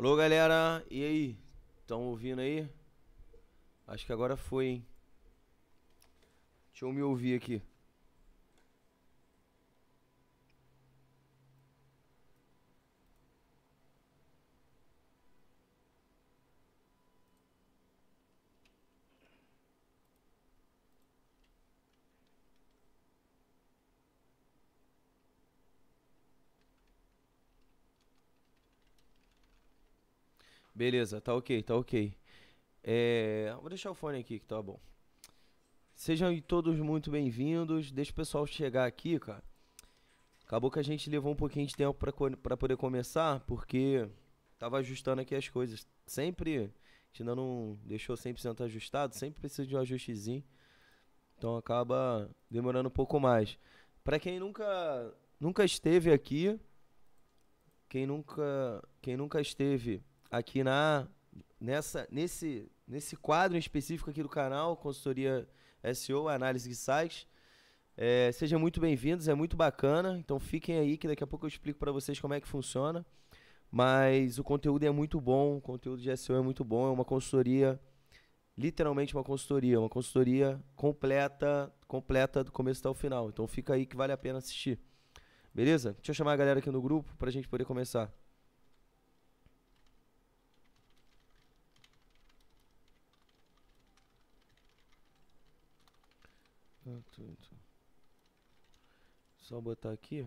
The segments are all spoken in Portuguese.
Alô, galera. E aí? Estão ouvindo aí? Acho que agora foi, hein? Deixa eu me ouvir aqui. Beleza, tá ok, tá ok. É, vou deixar o fone aqui que tá bom. Sejam todos muito bem-vindos. Deixa o pessoal chegar aqui, cara. Acabou que a gente levou um pouquinho de tempo para poder começar, porque tava ajustando aqui as coisas. Sempre, a gente ainda não deixou 100% ajustado, sempre precisa de um ajustezinho. Então acaba demorando um pouco mais. Para quem nunca nunca esteve aqui, quem nunca quem nunca esteve aqui na nessa nesse nesse quadro específico aqui do canal, consultoria SEO, análise de sites. É, sejam muito bem-vindos, é muito bacana. Então fiquem aí que daqui a pouco eu explico para vocês como é que funciona. Mas o conteúdo é muito bom, o conteúdo de SEO é muito bom, é uma consultoria literalmente uma consultoria, uma consultoria completa, completa do começo até o final. Então fica aí que vale a pena assistir. Beleza? Deixa eu chamar a galera aqui no grupo para a gente poder começar. Só botar aqui.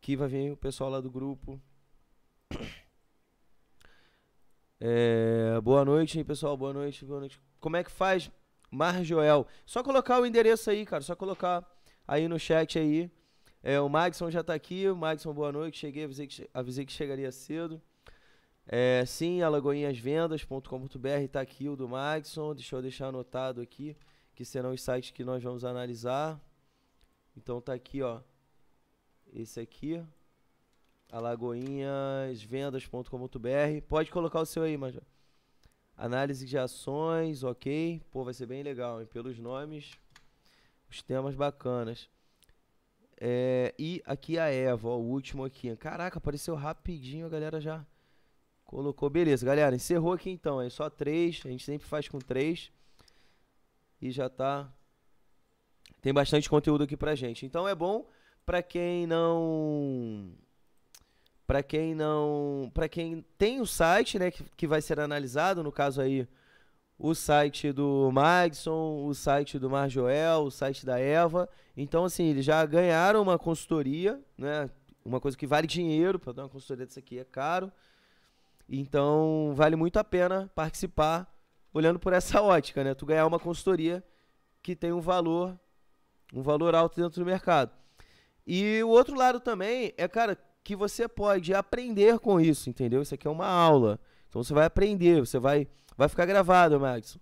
Que vai vir o pessoal lá do grupo. É, boa noite, hein, pessoal. Boa noite, boa noite. Como é que faz, Mar Joel Só colocar o endereço aí, cara. Só colocar aí no chat aí. É, o Magson já tá aqui. O Magson, boa noite. Cheguei, avisei que, avisei que chegaria cedo. É, sim, alagoinhasvendas.com.br tá aqui o do Maxson Deixa eu deixar anotado aqui, que serão os sites que nós vamos analisar. Então tá aqui, ó. Esse aqui, alagoinhasvendas.com.br. Pode colocar o seu aí, mas Análise de ações, ok? Pô, vai ser bem legal, hein? Pelos nomes, os temas bacanas. É, e aqui a Eva, ó, o último aqui. Caraca, apareceu rapidinho a galera já Colocou, beleza, galera. Encerrou aqui então. É só três. A gente sempre faz com três. E já tá. Tem bastante conteúdo aqui pra gente. Então é bom pra quem não. Pra quem não. Pra quem tem o site, né? Que, que vai ser analisado. No caso aí, o site do Magson, o site do Marjoel, o site da Eva. Então, assim, eles já ganharam uma consultoria, né? Uma coisa que vale dinheiro. Pra dar uma consultoria dessa aqui é caro. Então, vale muito a pena participar olhando por essa ótica, né? Tu ganhar uma consultoria que tem um valor, um valor alto dentro do mercado. E o outro lado também é, cara, que você pode aprender com isso, entendeu? Isso aqui é uma aula. Então você vai aprender, você vai vai ficar gravado, Max.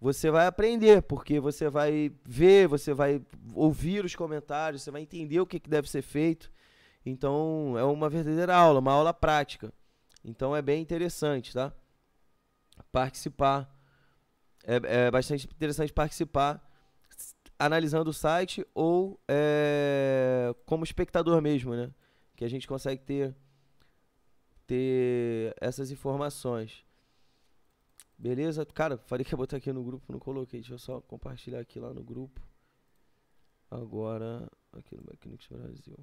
Você vai aprender, porque você vai ver, você vai ouvir os comentários, você vai entender o que, que deve ser feito. Então é uma verdadeira aula, uma aula prática. Então é bem interessante, tá? Participar. É, é bastante interessante participar analisando o site ou é, como espectador mesmo, né? Que a gente consegue ter, ter essas informações. Beleza? Cara, falei que ia botar aqui no grupo, não coloquei. Deixa eu só compartilhar aqui lá no grupo. Agora, aqui no Mechanics Brasil.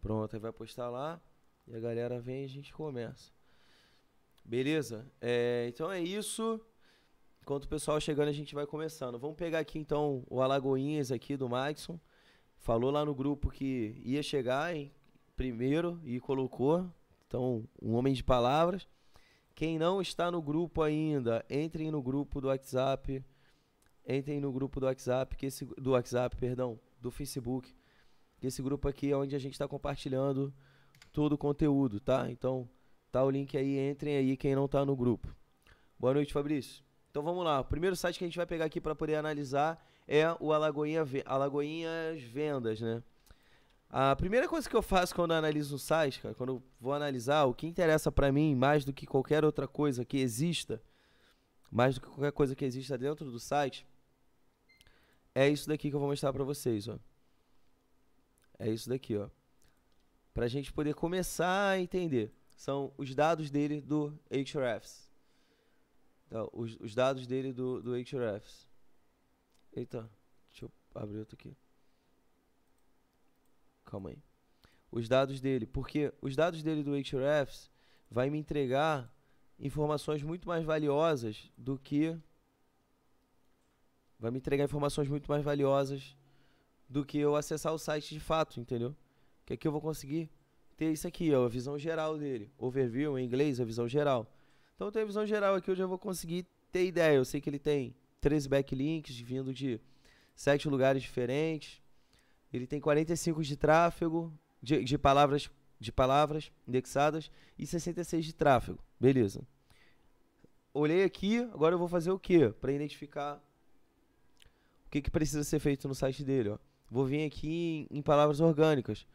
Pronto, aí vai postar lá. E a galera vem e a gente começa. Beleza? É, então é isso. Enquanto o pessoal chegando, a gente vai começando. Vamos pegar aqui então o Alagoinhas aqui do Maxon. Falou lá no grupo que ia chegar em primeiro e colocou. Então, um homem de palavras. Quem não está no grupo ainda, entrem no grupo do WhatsApp. Entrem no grupo do WhatsApp, que esse, do WhatsApp, perdão, do Facebook. esse grupo aqui é onde a gente está compartilhando todo o conteúdo, tá? Então, tá o link aí, entrem aí quem não tá no grupo. Boa noite, Fabrício. Então vamos lá. O primeiro site que a gente vai pegar aqui para poder analisar é o Alagoinha, Alagoinhas Vendas, né? A primeira coisa que eu faço quando eu analiso um site, cara, quando eu vou analisar o que interessa para mim mais do que qualquer outra coisa que exista, mais do que qualquer coisa que exista dentro do site, é isso daqui que eu vou mostrar para vocês, ó. É isso daqui, ó para a gente poder começar a entender. São os dados dele do HREFs Então, os, os, dados dele do, do Ahrefs. Eita, deixa eu abrir outro aqui. Calma aí. Os dados dele, porque os dados dele do HREFs vai me entregar informações muito mais valiosas do que vai me entregar informações muito mais valiosas do que eu acessar o site de fato, entendeu? que aqui é eu vou conseguir ter isso aqui, ó, a visão geral dele. Overview, em inglês, a visão geral. Então eu tenho a visão geral aqui, eu já vou conseguir ter ideia. Eu sei que ele tem 13 backlinks vindo de sete lugares diferentes. Ele tem 45 de tráfego, de, de palavras de palavras indexadas e 66 de tráfego. Beleza. Olhei aqui, agora eu vou fazer o que Para identificar o que, que precisa ser feito no site dele. Ó. Vou vir aqui em, em palavras orgânicas.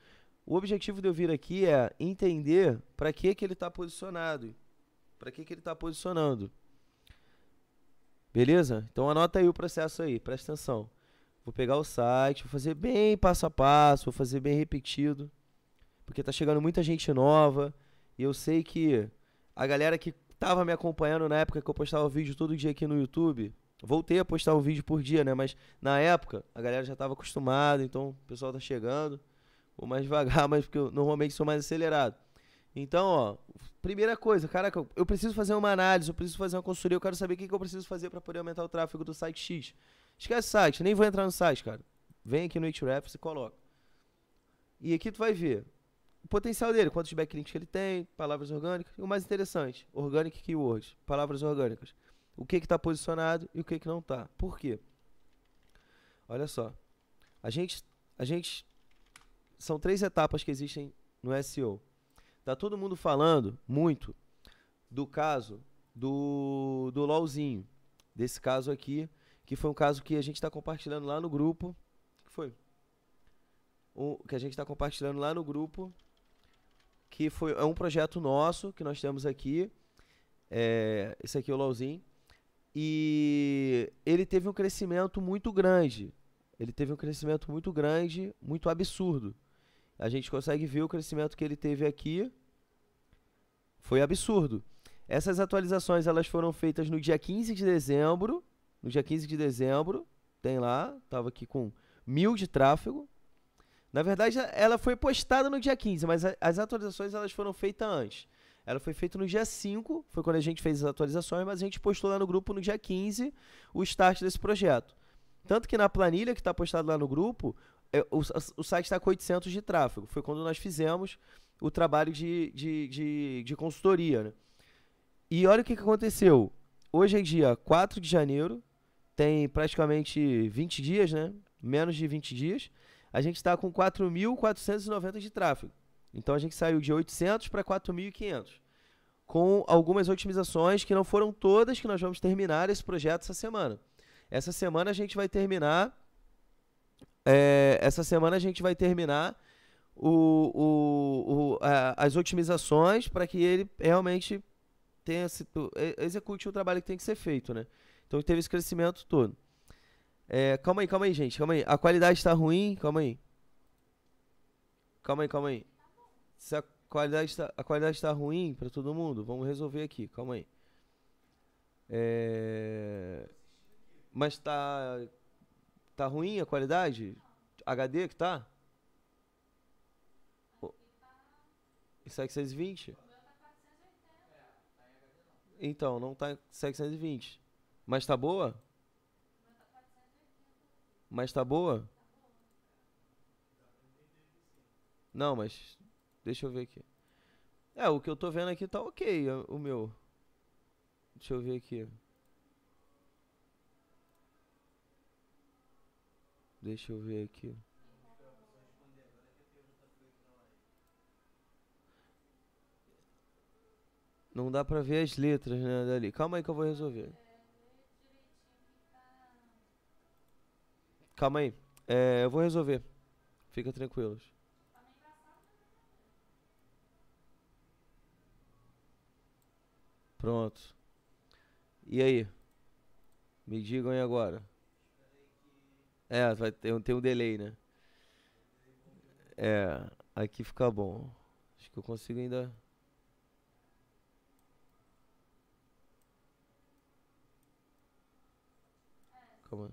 O objetivo de eu vir aqui é entender para que que ele está posicionado, para que que ele está posicionando. Beleza? Então anota aí o processo aí, presta atenção. Vou pegar o site, vou fazer bem passo a passo, vou fazer bem repetido, porque tá chegando muita gente nova e eu sei que a galera que tava me acompanhando na época que eu postava vídeo todo dia aqui no YouTube, voltei a postar um vídeo por dia, né? Mas na época a galera já estava acostumada, então o pessoal tá chegando vou mais devagar, mas porque eu normalmente sou mais acelerado. Então, ó, primeira coisa, caraca, eu preciso fazer uma análise, eu preciso fazer uma consultoria, eu quero saber o que, que eu preciso fazer para poder aumentar o tráfego do site X. Esquece o site, nem vou entrar no site, cara. Vem aqui no Ahrefs e coloca. E aqui tu vai ver o potencial dele, quantos backlinks que ele tem, palavras orgânicas, e o mais interessante, organic keywords, palavras orgânicas. O que está posicionado e o que, que não está. Por quê? Olha só, a gente, a gente são três etapas que existem no SEO. Tá todo mundo falando muito do caso do, do LOLzinho. Desse caso aqui, que foi um caso que a gente está compartilhando lá no grupo. Que foi? O, que a gente está compartilhando lá no grupo. Que foi, é um projeto nosso que nós temos aqui. É, esse aqui é o LOLzinho. E ele teve um crescimento muito grande. Ele teve um crescimento muito grande, muito absurdo a gente consegue ver o crescimento que ele teve aqui. Foi absurdo. Essas atualizações elas foram feitas no dia 15 de dezembro. No dia 15 de dezembro, tem lá, tava aqui com mil de tráfego. Na verdade, ela foi postada no dia 15, mas as atualizações elas foram feitas antes. Ela foi feita no dia 5, foi quando a gente fez as atualizações, mas a gente postou lá no grupo no dia 15 o start desse projeto. Tanto que na planilha que está postada lá no grupo, é, o, o site está com 800 de tráfego. Foi quando nós fizemos o trabalho de, de, de, de consultoria. Né? E olha o que, que aconteceu. Hoje é dia 4 de janeiro, tem praticamente 20 dias, né? Menos de 20 dias. A gente está com 4.490 de tráfego. Então a gente saiu de 800 para 4.500. Com algumas otimizações que não foram todas, que nós vamos terminar esse projeto essa semana. Essa semana a gente vai terminar é, essa semana a gente vai terminar o, o, o a, as otimizações para que ele realmente tenha execute o trabalho que tem que ser feito, né? Então teve esse crescimento todo. É, calma aí, calma aí, gente, calma aí. A qualidade está ruim, calma aí. Calma aí, calma aí. Se a qualidade está a qualidade está ruim para todo mundo, vamos resolver aqui. Calma aí. É... Mas está Tá ruim a qualidade? HD que tá? Isso é 620? Então, não tá 720. Mas tá boa? Mas tá boa? Não, mas deixa eu ver aqui. É, o que eu tô vendo aqui tá ok, o meu. Deixa eu ver aqui. Deixa eu ver aqui. Não dá pra ver as letras, né, dali. Calma aí que eu vou resolver. Calma aí. É, eu vou resolver. Fica tranquilos. Pronto. E aí? Me digam aí agora. É, vai ter, tem um delay, né? É, aqui fica bom. Acho que eu consigo ainda. Calma.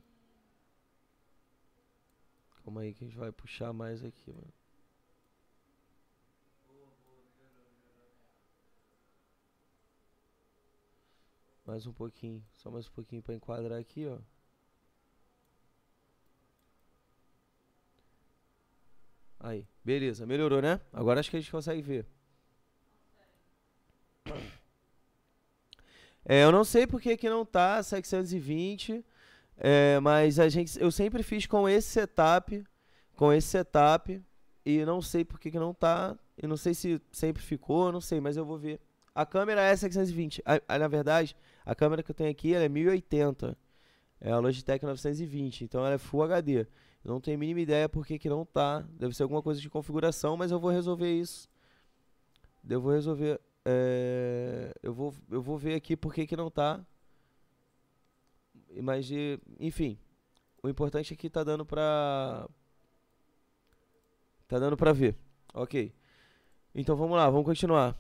Calma aí que a gente vai puxar mais aqui, mano. Mais um pouquinho, só mais um pouquinho para enquadrar aqui, ó. Aí, beleza, melhorou, né? Agora acho que a gente consegue ver. É, eu não sei porque que não tá 720, é, mas a gente, eu sempre fiz com esse setup, com esse setup, e não sei porque que não tá, E não sei se sempre ficou, não sei, mas eu vou ver. A câmera é 720, a, a, na verdade, a câmera que eu tenho aqui é 1080, é a Logitech 920, então ela é Full HD. Eu não tenho a mínima ideia por que, que não tá. Deve ser alguma coisa de configuração, mas eu vou resolver isso. Eu vou resolver. É, eu, vou, eu vou ver aqui por que, que não tá. Mas Enfim. O importante é que tá dando pra. Tá dando pra ver. Ok. Então vamos lá, vamos continuar.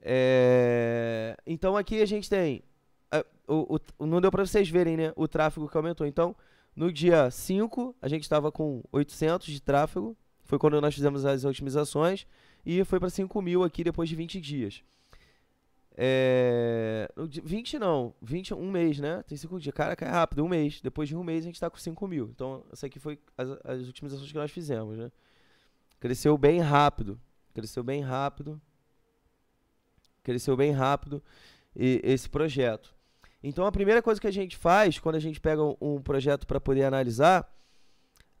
É, então aqui a gente tem. Eh, o, o, não deu pra vocês verem, né? O tráfego que aumentou. Então. No dia 5, a gente estava com 800 de tráfego, foi quando nós fizemos as otimizações, e foi para 5 mil aqui depois de 20 dias. É... 20 não, 20 um mês, né? Tem 5 dias. Caraca, é rápido, um mês. Depois de um mês a gente está com 5 mil. Então, essa aqui foi as, as otimizações que nós fizemos, né? Cresceu bem rápido. Cresceu bem rápido. Cresceu bem rápido e, esse projeto. Então a primeira coisa que a gente faz quando a gente pega um projeto para poder analisar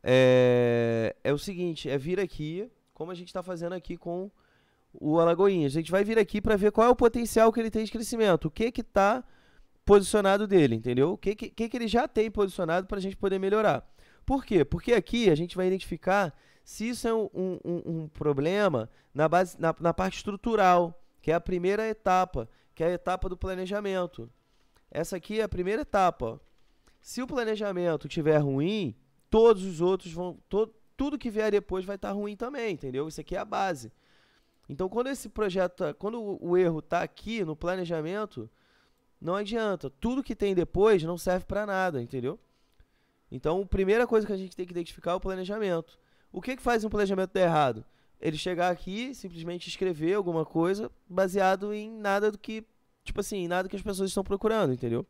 é, é o seguinte: é vir aqui, como a gente está fazendo aqui com o Alagoinha. A gente vai vir aqui para ver qual é o potencial que ele tem de crescimento, o que que está posicionado dele, entendeu? O que, que, que ele já tem posicionado para a gente poder melhorar. Por quê? Porque aqui a gente vai identificar se isso é um, um, um problema na, base, na, na parte estrutural, que é a primeira etapa, que é a etapa do planejamento. Essa aqui é a primeira etapa. Se o planejamento tiver ruim, todos os outros vão. To, tudo que vier depois vai estar tá ruim também, entendeu? Isso aqui é a base. Então, quando esse projeto. Quando o erro está aqui no planejamento, não adianta. Tudo que tem depois não serve para nada, entendeu? Então, a primeira coisa que a gente tem que identificar é o planejamento. O que, que faz um planejamento dar errado? Ele chegar aqui, simplesmente escrever alguma coisa baseado em nada do que tipo assim, nada que as pessoas estão procurando, entendeu?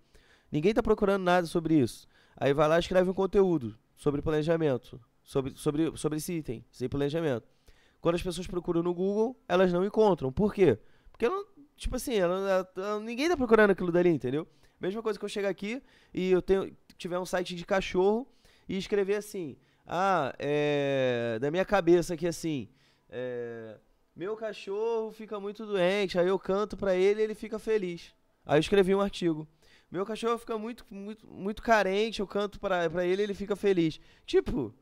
Ninguém está procurando nada sobre isso. Aí vai lá e escreve um conteúdo sobre planejamento, sobre, sobre, sobre esse item, sem planejamento. Quando as pessoas procuram no Google, elas não encontram. Por quê? Porque, não, tipo assim, ela, ela, ninguém está procurando aquilo dali, entendeu? Mesma coisa que eu chegar aqui e eu tenho, tiver um site de cachorro e escrever assim, ah, é, da minha cabeça aqui assim, é, meu cachorro fica muito doente, aí eu canto para ele e ele fica feliz. Aí eu escrevi um artigo. Meu cachorro fica muito, muito, muito carente, eu canto pra, ele e ele fica feliz. Tipo,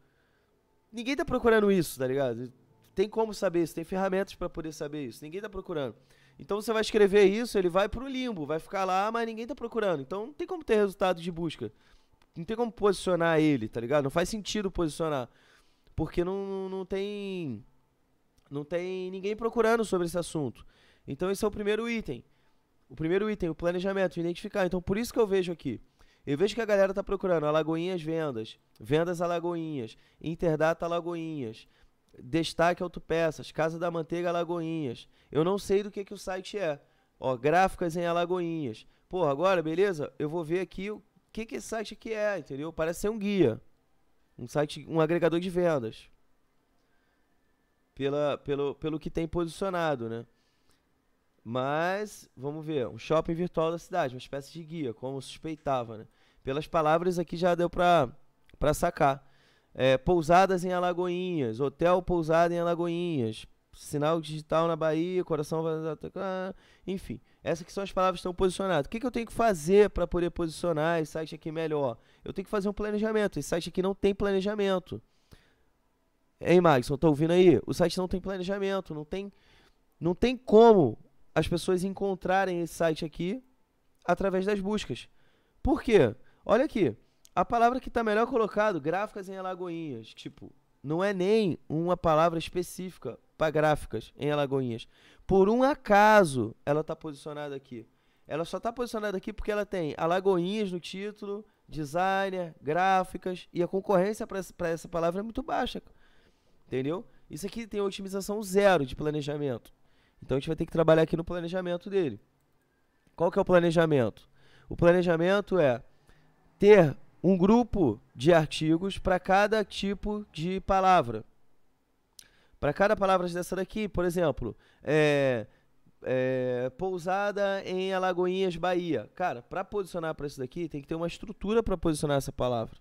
ninguém tá procurando isso, tá ligado? Tem como saber isso, tem ferramentas para poder saber isso. Ninguém tá procurando. Então você vai escrever isso, ele vai pro limbo, vai ficar lá, mas ninguém tá procurando. Então não tem como ter resultado de busca. Não tem como posicionar ele, tá ligado? Não faz sentido posicionar. Porque não, não tem não tem ninguém procurando sobre esse assunto. Então esse é o primeiro item. O primeiro item, o planejamento, identificar. Então por isso que eu vejo aqui. Eu vejo que a galera tá procurando Alagoinhas vendas, vendas Alagoinhas, Interdata Alagoinhas, destaque autopeças, Casa da Manteiga Alagoinhas. Eu não sei do que que o site é. Ó, gráficas em Alagoinhas. Porra, agora, beleza? Eu vou ver aqui o que que esse site aqui é, entendeu? Parece ser um guia. Um site, um agregador de vendas pela, pelo, pelo que tem posicionado, né? Mas, vamos ver, um shopping virtual da cidade, uma espécie de guia, como suspeitava, né? Pelas palavras aqui já deu para sacar. É, pousadas em Alagoinhas, hotel pousada em Alagoinhas, sinal digital na Bahia, coração tá, tá. enfim. Essas que são as palavras que estão posicionadas. O que, que eu tenho que fazer para poder posicionar esse site aqui melhor? Eu tenho que fazer um planejamento. Esse site aqui não tem planejamento. Hein, Magson, estou tá ouvindo aí? O site não tem planejamento, não tem, não tem como as pessoas encontrarem esse site aqui através das buscas. Por quê? Olha aqui, a palavra que está melhor colocado, gráficas em Alagoinhas, tipo, não é nem uma palavra específica para gráficas em Alagoinhas. Por um acaso, ela está posicionada aqui. Ela só está posicionada aqui porque ela tem Alagoinhas no título, designer, gráficas, e a concorrência para essa palavra é muito baixa. Entendeu? Isso aqui tem otimização zero de planejamento. Então a gente vai ter que trabalhar aqui no planejamento dele. Qual que é o planejamento? O planejamento é ter um grupo de artigos para cada tipo de palavra. Para cada palavra dessa daqui, por exemplo, é, é, pousada em Alagoinhas, Bahia. Cara, para posicionar para isso daqui, tem que ter uma estrutura para posicionar essa palavra.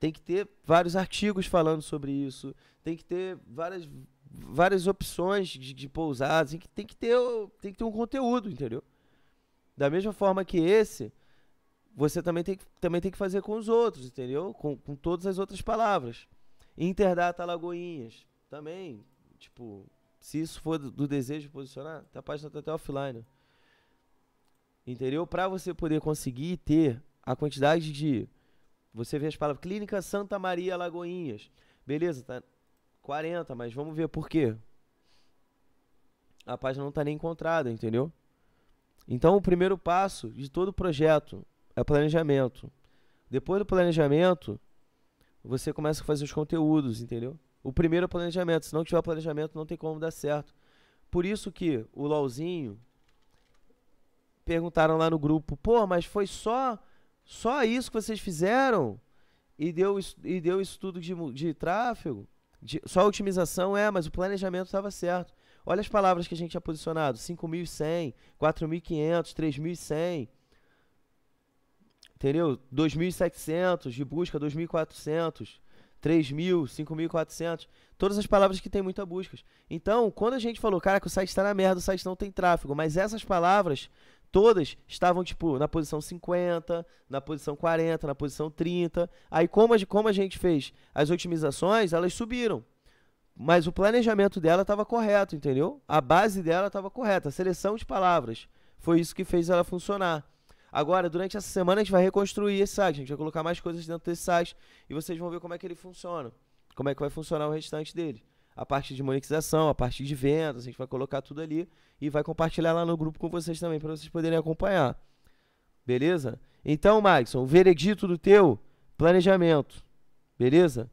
Tem que ter vários artigos falando sobre isso. Tem que ter várias, várias opções de, de pousadas. Tem que, tem, que ter, tem que ter um conteúdo, entendeu? Da mesma forma que esse, você também tem, também tem que fazer com os outros, entendeu? Com, com todas as outras palavras. Interdata Lagoinhas. Também, tipo, se isso for do, do desejo de posicionar, a página tá até offline. Entendeu? Para você poder conseguir ter a quantidade de você vê as palavras Clínica Santa Maria Lagoinhas. Beleza, tá 40, mas vamos ver por quê. A página não está nem encontrada, entendeu? Então, o primeiro passo de todo projeto é planejamento. Depois do planejamento, você começa a fazer os conteúdos, entendeu? O primeiro é planejamento. Se não tiver planejamento, não tem como dar certo. Por isso que o LOLzinho perguntaram lá no grupo, pô, mas foi só só isso que vocês fizeram e deu, e deu estudo de, de tráfego. De, só a otimização é, mas o planejamento estava certo. Olha as palavras que a gente tinha posicionado: 5.100, 4.500, 3.100. Entendeu? 2.700 de busca, 2.400. 3.000, 5.400, todas as palavras que tem muita buscas. Então, quando a gente falou, cara, que o site está na merda, o site não tem tráfego, mas essas palavras todas estavam, tipo, na posição 50, na posição 40, na posição 30. Aí, como a, como a gente fez as otimizações, elas subiram. Mas o planejamento dela estava correto, entendeu? A base dela estava correta. A seleção de palavras foi isso que fez ela funcionar. Agora, durante essa semana, a gente vai reconstruir esse site. A gente vai colocar mais coisas dentro desse site e vocês vão ver como é que ele funciona. Como é que vai funcionar o restante dele a parte de monetização, a parte de vendas, a gente vai colocar tudo ali e vai compartilhar lá no grupo com vocês também, para vocês poderem acompanhar. Beleza? Então, Maxon, o veredito do teu planejamento. Beleza?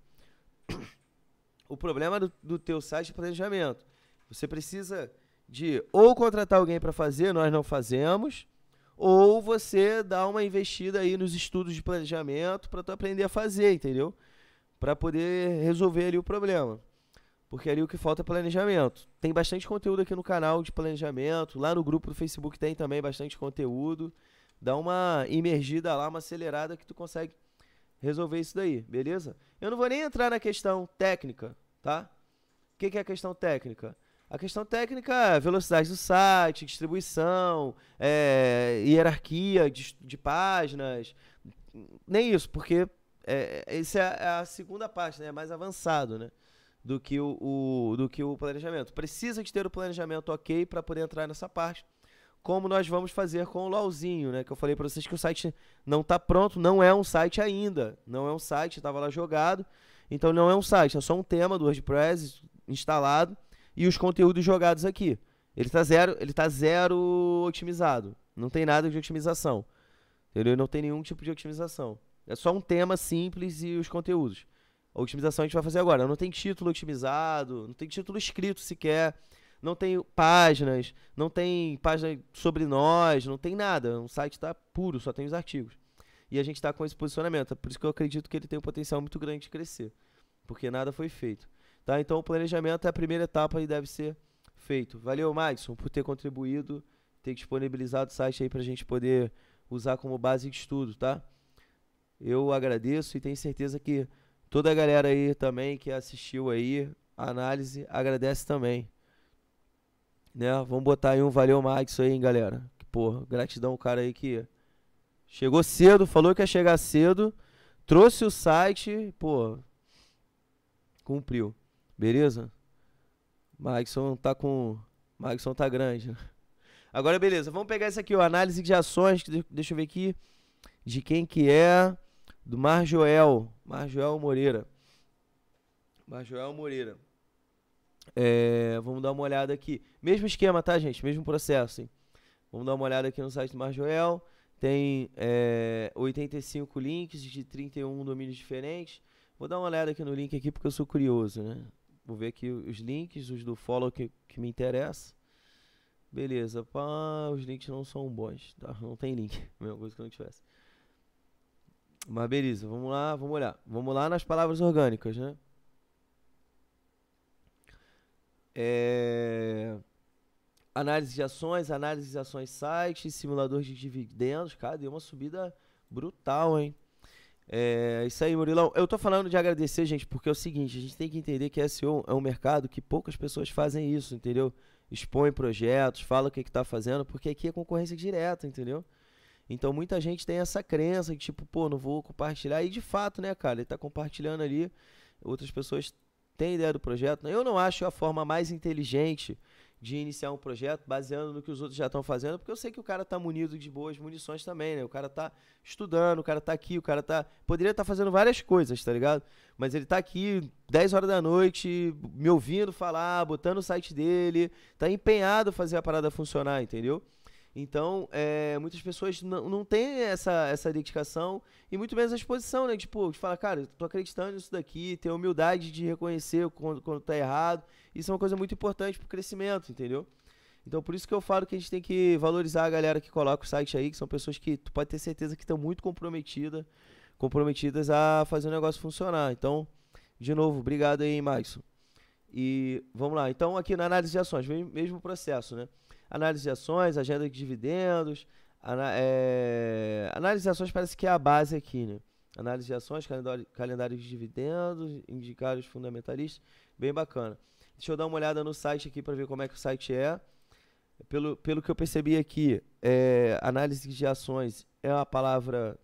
O problema do, do teu site é planejamento. Você precisa de ou contratar alguém para fazer, nós não fazemos, ou você dá uma investida aí nos estudos de planejamento para tu aprender a fazer, entendeu? Para poder resolver ali o problema. Porque ali o que falta é planejamento. Tem bastante conteúdo aqui no canal de planejamento. Lá no grupo do Facebook tem também bastante conteúdo. Dá uma imergida lá, uma acelerada que tu consegue resolver isso daí, beleza? Eu não vou nem entrar na questão técnica, tá? O que, que é a questão técnica? A questão técnica é velocidade do site, distribuição, é, hierarquia de, de, páginas. Nem isso, porque é, essa é, é a segunda parte, né? É mais avançado, né? do que o, o do que o planejamento. Precisa de ter o planejamento ok para poder entrar nessa parte. Como nós vamos fazer com o LOLzinho, né? Que eu falei para vocês que o site não está pronto, não é um site ainda. Não é um site, estava lá jogado. Então não é um site, é só um tema do WordPress instalado e os conteúdos jogados aqui. Ele está zero, ele tá zero otimizado. Não tem nada de otimização. ele Não tem nenhum tipo de otimização. É só um tema simples e os conteúdos. A otimização a gente vai fazer agora. Não tem título otimizado, não tem título escrito sequer, não tem páginas, não tem página sobre nós, não tem nada. o site está puro, só tem os artigos. E a gente está com esse posicionamento. É por isso que eu acredito que ele tem um potencial muito grande de crescer, porque nada foi feito. Tá? Então o planejamento é a primeira etapa e deve ser feito. Valeu, Madison, por ter contribuído, ter disponibilizado o site aí para a gente poder usar como base de estudo, tá? Eu agradeço e tenho certeza que Toda a galera aí também que assistiu aí, a análise, agradece também. Né? Vamos botar aí um valeu Max aí, hein, galera. Que, porra, gratidão o cara aí que chegou cedo, falou que ia chegar cedo, trouxe o site, pô, cumpriu. Beleza? Maxon tá com. Maxon tá grande. Agora, beleza. Vamos pegar isso aqui, o Análise de ações. Deixa eu ver aqui. De quem que é do Marjoel, Marjoel Moreira. Marjoel Moreira. É, vamos dar uma olhada aqui. Mesmo esquema, tá, gente? Mesmo processo. Hein? Vamos dar uma olhada aqui no site do Marjoel. Tem é, 85 links de 31 domínios diferentes. Vou dar uma olhada aqui no link aqui porque eu sou curioso, né? Vou ver aqui os links, os do follow que, que me interessa. Beleza, pá, os links não são bons, tá? Não tem link, mesma coisa que eu não tivesse. Mas beleza, vamos lá, vamos olhar. Vamos lá nas palavras orgânicas, né? É... Análise de ações, análise de ações sites, simulador de dividendos. Cara, deu uma subida brutal, hein? É isso aí, Murilão. Eu tô falando de agradecer, gente, porque é o seguinte, a gente tem que entender que SEO é um mercado que poucas pessoas fazem isso, entendeu? Expõe projetos, fala o que, que tá fazendo, porque aqui é concorrência direta, entendeu? Então muita gente tem essa crença que, tipo, pô, não vou compartilhar. E de fato, né, cara, ele tá compartilhando ali. Outras pessoas têm ideia do projeto. Né? Eu não acho a forma mais inteligente de iniciar um projeto baseando no que os outros já estão fazendo, porque eu sei que o cara tá munido de boas munições também, né? O cara tá estudando, o cara tá aqui, o cara tá. Poderia estar tá fazendo várias coisas, tá ligado? Mas ele tá aqui 10 horas da noite, me ouvindo falar, botando o site dele, tá empenhado a fazer a parada funcionar, entendeu? Então, é, muitas pessoas não, não têm essa, essa dedicação e muito menos a exposição, né? Tipo, de falar, cara, tô acreditando nisso daqui, ter humildade de reconhecer quando, quando tá errado. Isso é uma coisa muito importante pro crescimento, entendeu? Então, por isso que eu falo que a gente tem que valorizar a galera que coloca o site aí, que são pessoas que tu pode ter certeza que estão muito comprometida, comprometidas a fazer o negócio funcionar. Então, de novo, obrigado aí, Maxon. E vamos lá. Então, aqui na análise de ações, mesmo processo, né? análise de ações, agenda de dividendos, ana, é, análise de ações parece que é a base aqui, né? Análise de ações, calendário, calendário de dividendos, indicários fundamentalistas, bem bacana. Deixa eu dar uma olhada no site aqui para ver como é que o site é. Pelo, pelo que eu percebi aqui, é, análise de ações é uma palavra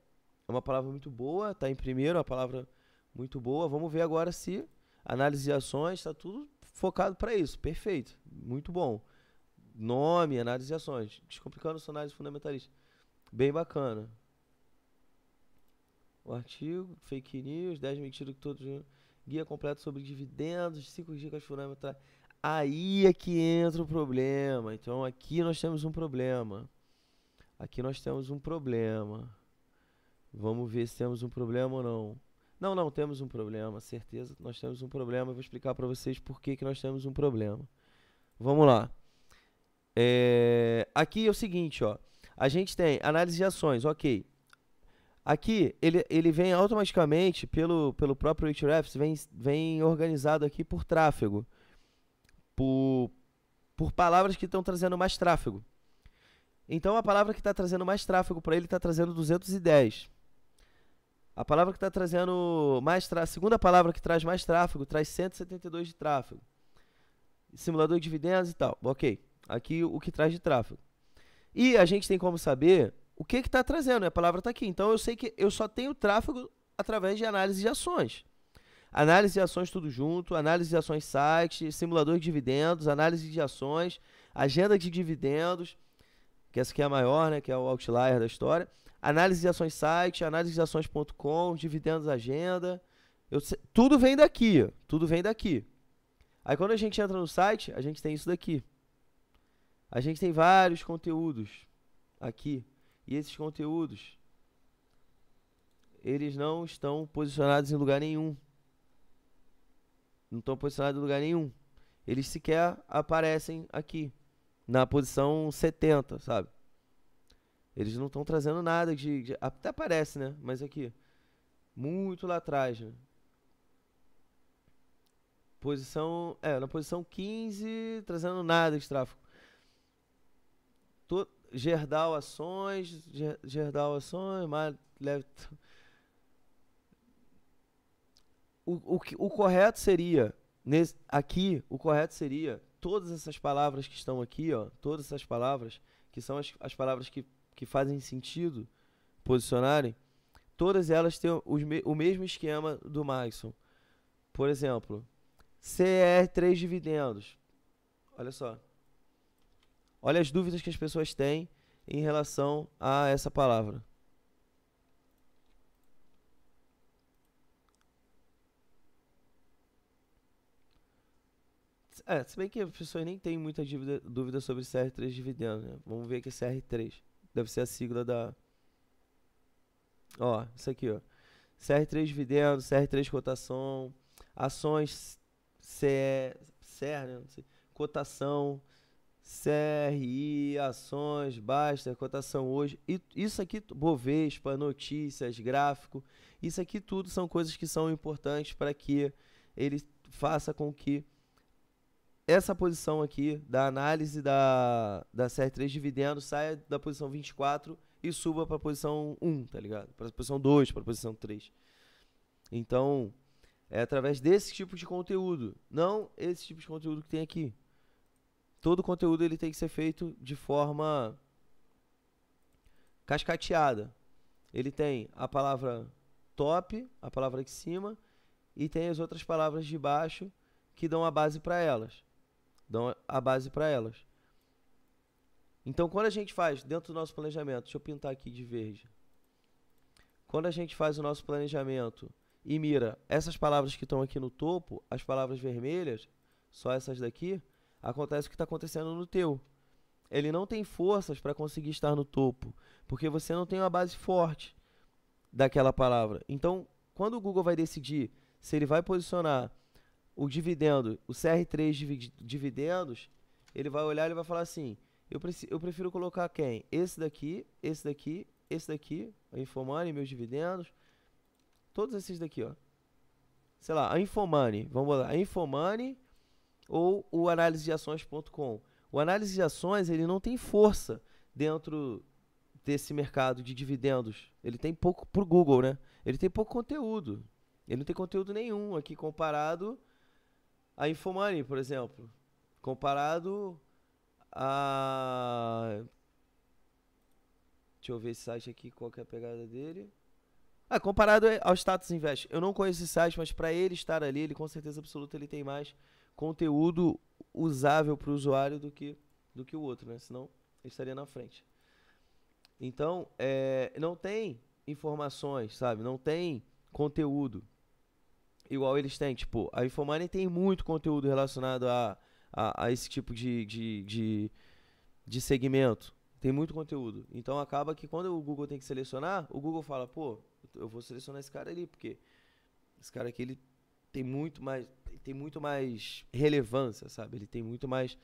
é uma palavra muito boa, está em primeiro, é uma palavra muito boa. Vamos ver agora se análise de ações está tudo focado para isso. Perfeito, muito bom nome, análise e ações. Descomplicando sua análise fundamentalista. Bem bacana. O artigo, fake news, 10 mentiras que todos. Guia completo sobre dividendos, 5 dicas fundamentais. Aí é que entra o problema. Então aqui nós temos um problema. Aqui nós temos um problema. Vamos ver se temos um problema ou não. Não, não temos um problema, certeza. Nós temos um problema. Eu vou explicar para vocês por que, que nós temos um problema. Vamos lá. É, aqui é o seguinte, ó. A gente tem análise de ações, ok. Aqui ele, ele vem automaticamente pelo, pelo próprio Ahrefs, vem, vem organizado aqui por tráfego, por, por palavras que estão trazendo mais tráfego. Então a palavra que está trazendo mais tráfego para ele está trazendo 210. A palavra que está trazendo mais tráfego, a segunda palavra que traz mais tráfego, traz 172 de tráfego. Simulador de dividendos e tal. Ok aqui o que traz de tráfego. E a gente tem como saber o que está trazendo, a palavra está aqui. Então eu sei que eu só tenho tráfego através de análise de ações. Análise de ações tudo junto, análise de ações sites, simulador de dividendos, análise de ações, agenda de dividendos, que essa aqui é a maior, né, que é o outlier da história. Análise de ações site, análise de ações.com, dividendos agenda. Eu, tudo vem daqui, tudo vem daqui. Aí quando a gente entra no site, a gente tem isso daqui. A gente tem vários conteúdos aqui. E esses conteúdos, eles não estão posicionados em lugar nenhum. Não estão posicionados em lugar nenhum. Eles sequer aparecem aqui, na posição 70, sabe? Eles não estão trazendo nada de, de, Até aparece, né? Mas aqui. Muito lá atrás, né? Posição. É, na posição 15, trazendo nada de tráfego. Gerdal Ações, Gerdal Ações, mais leve. O, o, o correto seria, nesse, aqui, o correto seria todas essas palavras que estão aqui, ó, todas essas palavras, que são as, as palavras que, que fazem sentido posicionarem, todas elas têm os, o mesmo esquema do Maxon. Por exemplo, CR3 dividendos. Olha só. Olha as dúvidas que as pessoas têm em relação a essa palavra. É, se bem que as pessoas nem têm muita dívida, dúvida sobre CR3 dividendo, né? Vamos ver que é CR3. Deve ser a sigla da... Ó, isso aqui, ó. CR3 dividendo, CR3 cotação, ações CE, CER, né? cotação, CRI, ações, basta, cotação hoje. E isso aqui, Bovespa, notícias, gráfico, isso aqui tudo são coisas que são importantes para que ele faça com que essa posição aqui da análise da, da CR3 saia da posição 24 e suba para a posição 1, tá ligado? Para a posição 2, para a posição 3. Então, é através desse tipo de conteúdo, não esse tipo de conteúdo que tem aqui, todo o conteúdo ele tem que ser feito de forma cascateada. Ele tem a palavra top, a palavra de cima, e tem as outras palavras de baixo que dão a base para elas. Dão a base para elas. Então, quando a gente faz dentro do nosso planejamento, deixa eu pintar aqui de verde. Quando a gente faz o nosso planejamento e mira essas palavras que estão aqui no topo, as palavras vermelhas, só essas daqui, acontece o que está acontecendo no teu. Ele não tem forças para conseguir estar no topo, porque você não tem uma base forte daquela palavra. Então, quando o Google vai decidir se ele vai posicionar o dividendo, o CR3 dividendos, ele vai olhar e vai falar assim: eu, eu prefiro colocar quem? Esse daqui, esse daqui, esse daqui, a meus dividendos, todos esses daqui, ó. Sei lá, a Infomani, vamos lá, a ou o análise de ações.com. O análise de ações ele não tem força dentro desse mercado de dividendos. Ele tem pouco para o Google, né? Ele tem pouco conteúdo. Ele não tem conteúdo nenhum aqui comparado a Infomoney, por exemplo. Comparado a. Deixa eu ver esse site aqui, qual que é a pegada dele. Ah, comparado ao Status Invest. Eu não conheço esse site, mas para ele estar ali, ele com certeza absoluta ele tem mais conteúdo usável para o usuário do que, do que o outro, né? Senão ele estaria na frente. Então, é, não tem informações, sabe? Não tem conteúdo igual eles têm. Tipo, a Infomoney tem muito conteúdo relacionado a, a, a esse tipo de, de, de, de segmento. Tem muito conteúdo. Então acaba que quando o Google tem que selecionar, o Google fala, pô, eu vou selecionar esse cara ali, porque esse cara aqui ele tem muito mais tem muito mais relevância, sabe? Ele tem muito mais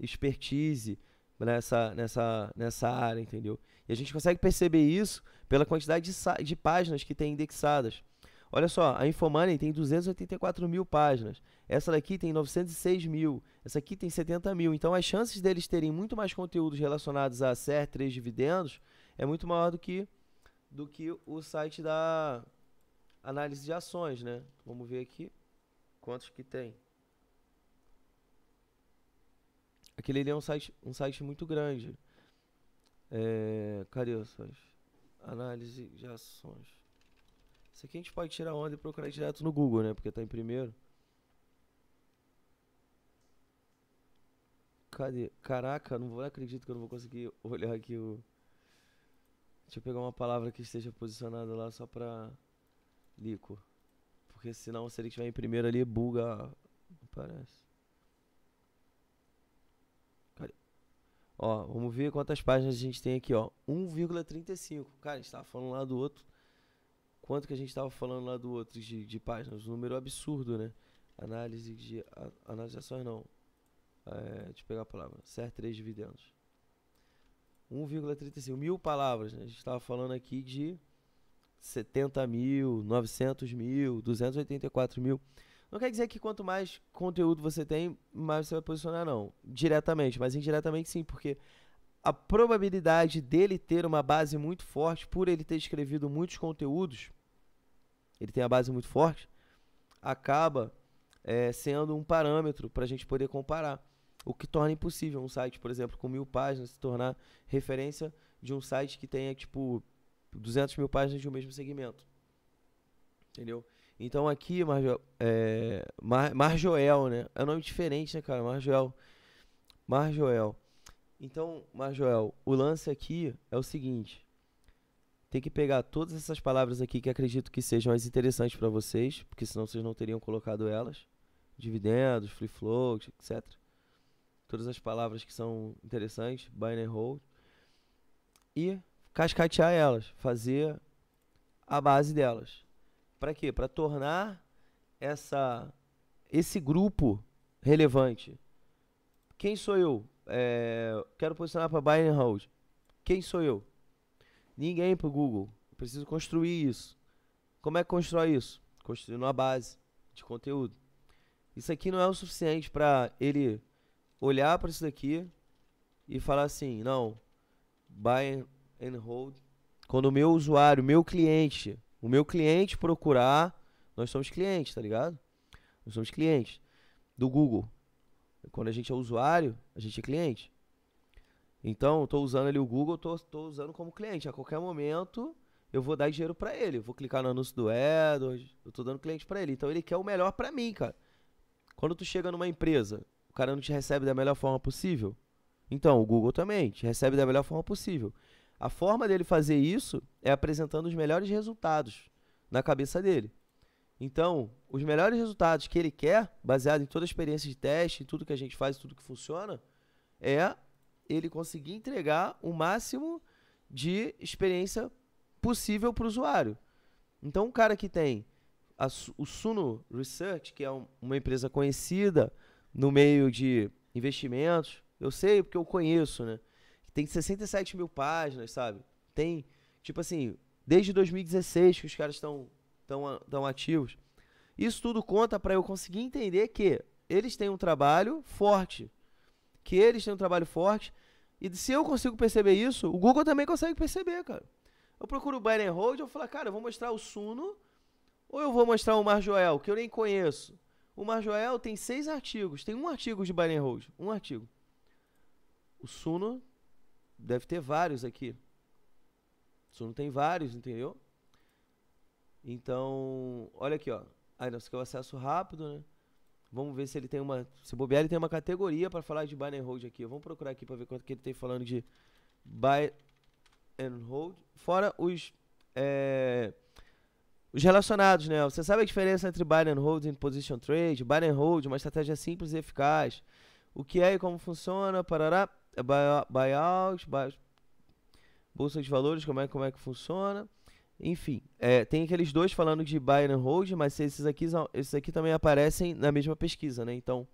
expertise nessa, nessa, nessa área, entendeu? E a gente consegue perceber isso pela quantidade de, de páginas que tem indexadas. Olha só, a Infomoney tem 284 mil páginas, essa daqui tem 906 mil, essa aqui tem 70 mil. Então as chances deles terem muito mais conteúdos relacionados a CER3 dividendos é muito maior do que, do que o site da análise de ações, né? Vamos ver aqui. Quantos que tem? Aquele ali é um site, um site muito grande. É, cadê ações? Análise de ações. Isso aqui a gente pode tirar onda e procurar direto no Google, né? Porque tá em primeiro. Cadê? Caraca, não vou, acredito que eu não vou conseguir olhar aqui o. Deixa eu pegar uma palavra que esteja posicionada lá só pra. Lico porque senão se ele estiver em primeiro ali, buga. Parece. Ó, vamos ver quantas páginas a gente tem aqui, ó. 1,35. Cara, a gente tava falando lá do outro. Quanto que a gente tava falando lá do outro de, de páginas? Um número absurdo, né? Análise de. A, análise de ações não. É, deixa eu pegar a palavra. CER3 dividendos. 1,35. Mil palavras, né? A gente tava falando aqui de 70 mil, 900 mil, 284 mil. Não quer dizer que quanto mais conteúdo você tem, mais você vai posicionar, não. Diretamente, mas indiretamente sim, porque a probabilidade dele ter uma base muito forte, por ele ter escrevido muitos conteúdos, ele tem a base muito forte, acaba é, sendo um parâmetro para a gente poder comparar. O que torna impossível um site, por exemplo, com mil páginas se tornar referência de um site que tenha, tipo, 200 mil páginas de um mesmo segmento. Entendeu? Então aqui, Marjoel, é, Mar, Marjoel, né? É um nome diferente, né, cara? Marjoel. Marjoel. Então, Marjoel, o lance aqui é o seguinte. Tem que pegar todas essas palavras aqui que acredito que sejam as interessantes para vocês, porque senão vocês não teriam colocado elas. Dividendos, free float, etc. Todas as palavras que são interessantes, buy and hold. E cascatear elas, fazer a base delas. Para quê? Para tornar essa esse grupo relevante. Quem sou eu? É, quero posicionar para buy hold. Quem sou eu? Ninguém para o Google. preciso construir isso. Como é que constrói isso? Construindo uma base de conteúdo. Isso aqui não é o suficiente para ele olhar para isso daqui e falar assim, não, buy and hold. Quando o meu usuário, meu cliente, o meu cliente procurar, nós somos clientes, tá ligado? Nós somos clientes do Google. Quando a gente é usuário, a gente é cliente. Então, eu tô usando ali o Google, tô, tô usando como cliente. A qualquer momento, eu vou dar dinheiro para ele. Eu vou clicar no anúncio do AdWords, eu tô dando cliente para ele. Então, ele quer o melhor para mim, cara. Quando tu chega numa empresa, o cara não te recebe da melhor forma possível. Então, o Google também te recebe da melhor forma possível. A forma dele fazer isso é apresentando os melhores resultados na cabeça dele. Então, os melhores resultados que ele quer, baseado em toda a experiência de teste, em tudo que a gente faz, tudo que funciona, é ele conseguir entregar o máximo de experiência possível para o usuário. Então, um cara que tem a, o Suno Research, que é um, uma empresa conhecida no meio de investimentos, eu sei porque eu conheço, né? Tem 67 mil páginas, sabe? Tem, tipo assim, desde 2016 que os caras estão tão, tão ativos. Isso tudo conta para eu conseguir entender que eles têm um trabalho forte. Que eles têm um trabalho forte. E se eu consigo perceber isso, o Google também consegue perceber, cara. Eu procuro o Byron Hold, eu falo, ah, cara, eu vou mostrar o Suno ou eu vou mostrar o Mar Joel, que eu nem conheço. O Mar Joel tem seis artigos, tem um artigo de Byron Hold, um artigo. O Suno Deve ter vários aqui. Isso não tem vários, entendeu? Então, olha aqui, ó. Aí nós você quer o acesso rápido, né? Vamos ver se ele tem uma. Se bobear, ele tem uma categoria para falar de buy and hold aqui. Vamos procurar aqui para ver quanto que ele tem falando de buy and hold. Fora os. É, os relacionados, né? Você sabe a diferença entre buy and hold e position trade? Buy and hold, é uma estratégia simples e eficaz. O que é e como funciona, parará. É buyouts, buyout bolsa de valores, como é, como é que funciona. Enfim, é, tem aqueles dois falando de buy and hold, mas esses aqui, esses aqui também aparecem na mesma pesquisa, né? Então,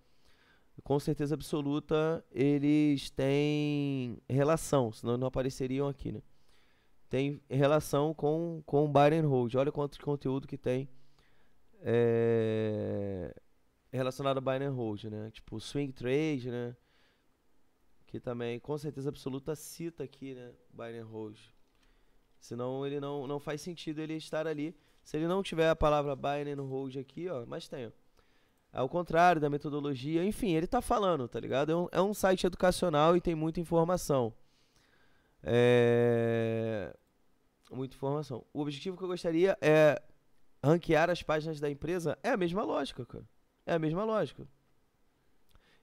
com certeza absoluta, eles têm relação, senão não apareceriam aqui, né? Tem relação com, com buy and hold. Olha quanto conteúdo que tem é, relacionado a buy and hold, né? Tipo, swing trade, né? que também, com certeza absoluta, cita aqui, né, Byron Rose. Senão ele não, não faz sentido ele estar ali. Se ele não tiver a palavra Byron Rose aqui, ó, mas tem, ó. Ao é contrário da metodologia, enfim, ele tá falando, tá ligado? É um, é um site educacional e tem muita informação. É... Muita informação. O objetivo que eu gostaria é ranquear as páginas da empresa. É a mesma lógica, cara. É a mesma lógica.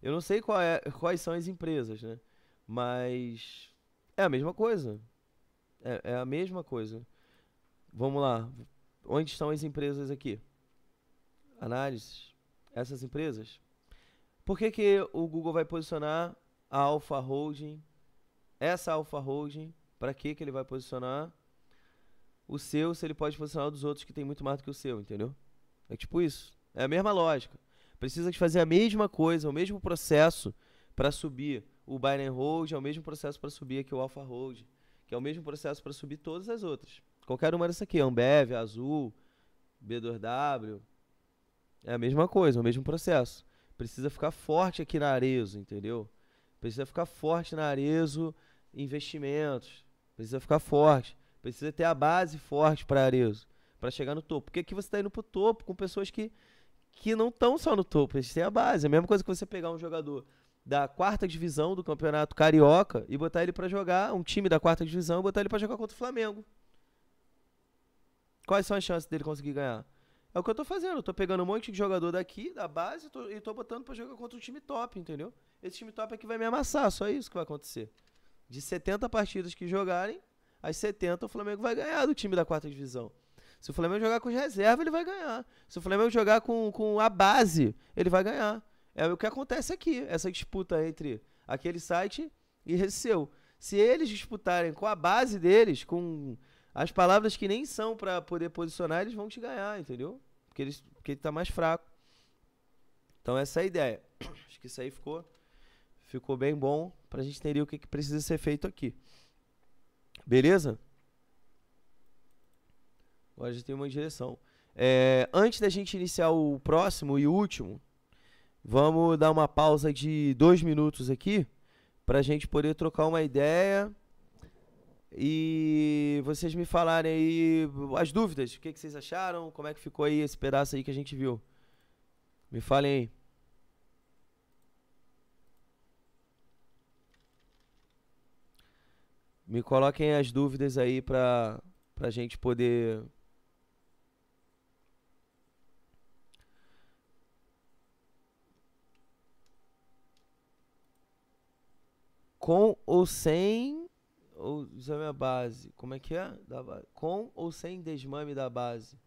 Eu não sei é, quais são as empresas, né? Mas é a mesma coisa. É, é, a mesma coisa. Vamos lá. Onde estão as empresas aqui? Análises. Essas empresas. Por que, que o Google vai posicionar a Alpha Holding? Essa Alpha Holding, para que, que ele vai posicionar o seu se ele pode posicionar o dos outros que tem muito mais do que o seu, entendeu? É tipo isso. É a mesma lógica precisa de fazer a mesma coisa, o mesmo processo para subir o Byron Road hold, é o mesmo processo para subir aqui o alpha hold, que é o mesmo processo para subir todas as outras. Qualquer uma dessa aqui, Ambev, Azul, B2W, é a mesma coisa, é o mesmo processo. Precisa ficar forte aqui na Arezo, entendeu? Precisa ficar forte na Arezo investimentos. Precisa ficar forte. Precisa ter a base forte para Arezo, para chegar no topo. Porque aqui você está indo para o topo com pessoas que que não estão só no topo, eles têm a base. É a mesma coisa que você pegar um jogador da quarta divisão do campeonato carioca e botar ele para jogar um time da quarta divisão e botar ele para jogar contra o Flamengo. Quais são as chances dele conseguir ganhar? É o que eu tô fazendo. Eu tô pegando um monte de jogador daqui, da base, tô, e tô botando pra jogar contra um time top, entendeu? Esse time top aqui é vai me amassar, só isso que vai acontecer. De 70 partidas que jogarem, as 70 o Flamengo vai ganhar do time da quarta divisão. Se o Flamengo jogar com reserva, ele vai ganhar. Se o Flamengo jogar com, com a base, ele vai ganhar. É o que acontece aqui, essa disputa entre aquele site e esse seu. Se eles disputarem com a base deles, com as palavras que nem são para poder posicionar, eles vão te ganhar, entendeu? Porque, eles, porque ele está mais fraco. Então essa é a ideia. Acho que isso aí ficou, ficou bem bom para a gente entender o que, que precisa ser feito aqui. Beleza? Agora a gente tem uma direção. É, antes da gente iniciar o próximo e último, vamos dar uma pausa de dois minutos aqui para a gente poder trocar uma ideia e vocês me falarem aí as dúvidas, o que, que vocês acharam, como é que ficou aí esse pedaço aí que a gente viu. Me falem aí. Me coloquem as dúvidas aí para a gente poder Com ou sem ou exame é à base. Como é que é? Base. Com ou sem desmame da base.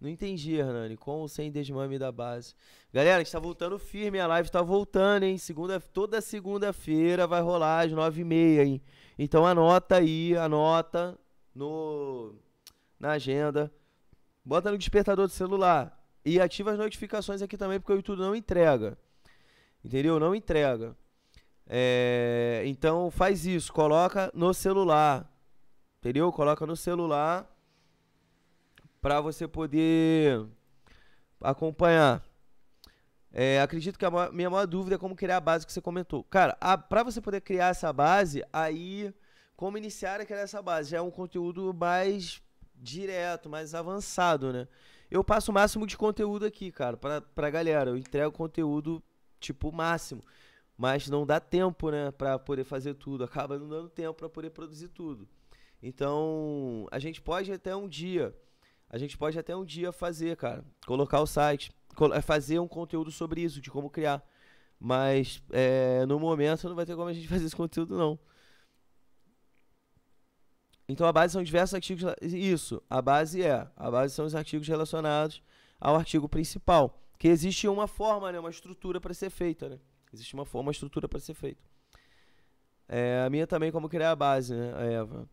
Não entendi, Hernani. Com ou sem desmame da base. Galera, está voltando firme. A live está voltando, hein? Segunda, toda segunda-feira vai rolar às nove e meia, hein? Então anota aí, anota no na agenda. Bota no despertador do celular. E ativa as notificações aqui também, porque o YouTube não entrega. Entendeu? Não entrega. É, então faz isso, coloca no celular, entendeu? Coloca no celular para você poder acompanhar. É, acredito que a maior, minha maior dúvida é como criar a base que você comentou. Cara, para você poder criar essa base, aí como iniciar a criar essa base? Já é um conteúdo mais direto, mais avançado, né? Eu passo o máximo de conteúdo aqui, cara, pra, pra galera. Eu entrego conteúdo, tipo, máximo mas não dá tempo, né, para poder fazer tudo, acaba não dando tempo para poder produzir tudo. Então, a gente pode até um dia, a gente pode até um dia fazer, cara, colocar o site, é, fazer um conteúdo sobre isso, de como criar. Mas é, no momento não vai ter como a gente fazer esse conteúdo não. Então a base são diversos artigos. Isso, a base é. A base são os artigos relacionados ao artigo principal. Que existe uma forma, né, uma estrutura para ser feita. Né? Existe uma forma, uma estrutura para ser feito. É, a minha também, como criar a base, né, a Eva.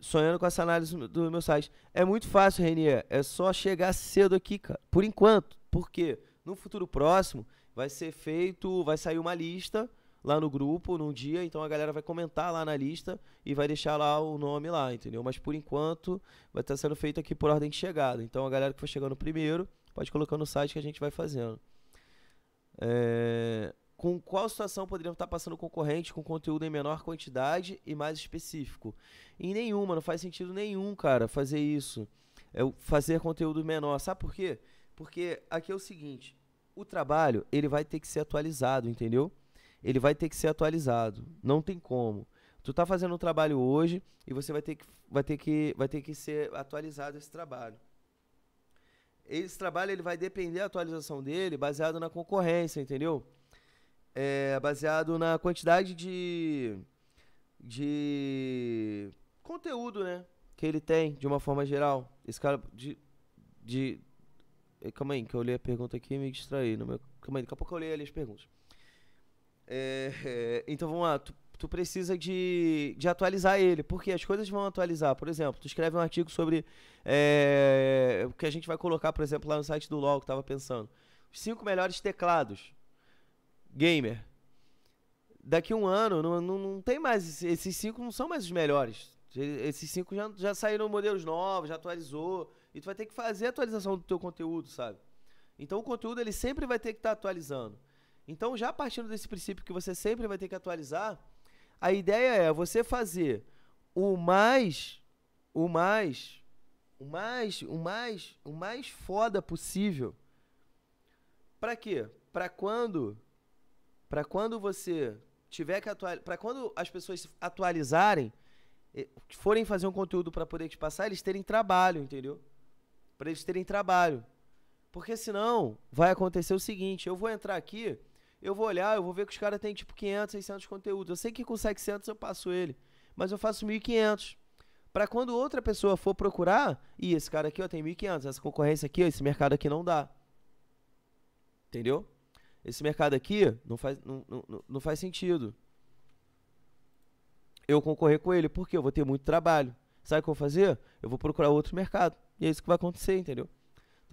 Sonhando com essa análise do meu site. É muito fácil, Renier. É só chegar cedo aqui, cara. Por enquanto. Porque no futuro próximo vai ser feito, vai sair uma lista lá no grupo num dia, então a galera vai comentar lá na lista e vai deixar lá o nome lá, entendeu? Mas por enquanto vai estar sendo feito aqui por ordem de chegada. Então a galera que for chegando primeiro pode colocar no site que a gente vai fazendo. É, com qual situação poderiam estar passando concorrente com conteúdo em menor quantidade e mais específico? Em nenhuma, não faz sentido nenhum, cara, fazer isso. É fazer conteúdo menor. Sabe por quê? Porque aqui é o seguinte, o trabalho, ele vai ter que ser atualizado, entendeu? Ele vai ter que ser atualizado, não tem como. Tu tá fazendo um trabalho hoje e você vai ter que vai ter que vai ter que ser atualizado esse trabalho esse trabalho ele vai depender da atualização dele baseado na concorrência, entendeu? É, baseado na quantidade de, de conteúdo, né? Que ele tem, de uma forma geral. Esse cara de... de é, calma aí, que eu li a pergunta aqui e me distraí. No meu, calma aí, daqui a pouco eu leio ali as perguntas. É, é, então vamos lá. Tu, tu precisa de, de atualizar ele, porque as coisas vão atualizar. Por exemplo, tu escreve um artigo sobre é, o que a gente vai colocar, por exemplo, lá no site do LOL, que tava pensando. Os cinco melhores teclados. Gamer. Daqui um ano, não, não, não tem mais. Esses cinco não são mais os melhores. Esses cinco já, já saíram modelos novos, já atualizou. E tu vai ter que fazer a atualização do teu conteúdo, sabe? Então o conteúdo ele sempre vai ter que estar tá atualizando. Então, já partindo desse princípio que você sempre vai ter que atualizar, a ideia é você fazer o mais, o mais, o mais, o mais, o mais foda possível. Para quê? Para quando, para quando você tiver que atualizar, para quando as pessoas atualizarem, forem fazer um conteúdo para poder te passar, eles terem trabalho, entendeu? Para eles terem trabalho. Porque senão vai acontecer o seguinte, eu vou entrar aqui, eu vou olhar, eu vou ver que os caras têm tipo 500, 600 conteúdos. Eu sei que com 700 eu passo ele, mas eu faço 1500. Para quando outra pessoa for procurar, e esse cara aqui ó, tem 1500, essa concorrência aqui, ó, esse mercado aqui não dá. Entendeu? Esse mercado aqui não faz, não, não, não faz sentido. Eu concorrer com ele, porque eu vou ter muito trabalho. Sabe o que eu vou fazer? Eu vou procurar outro mercado. E é isso que vai acontecer, entendeu?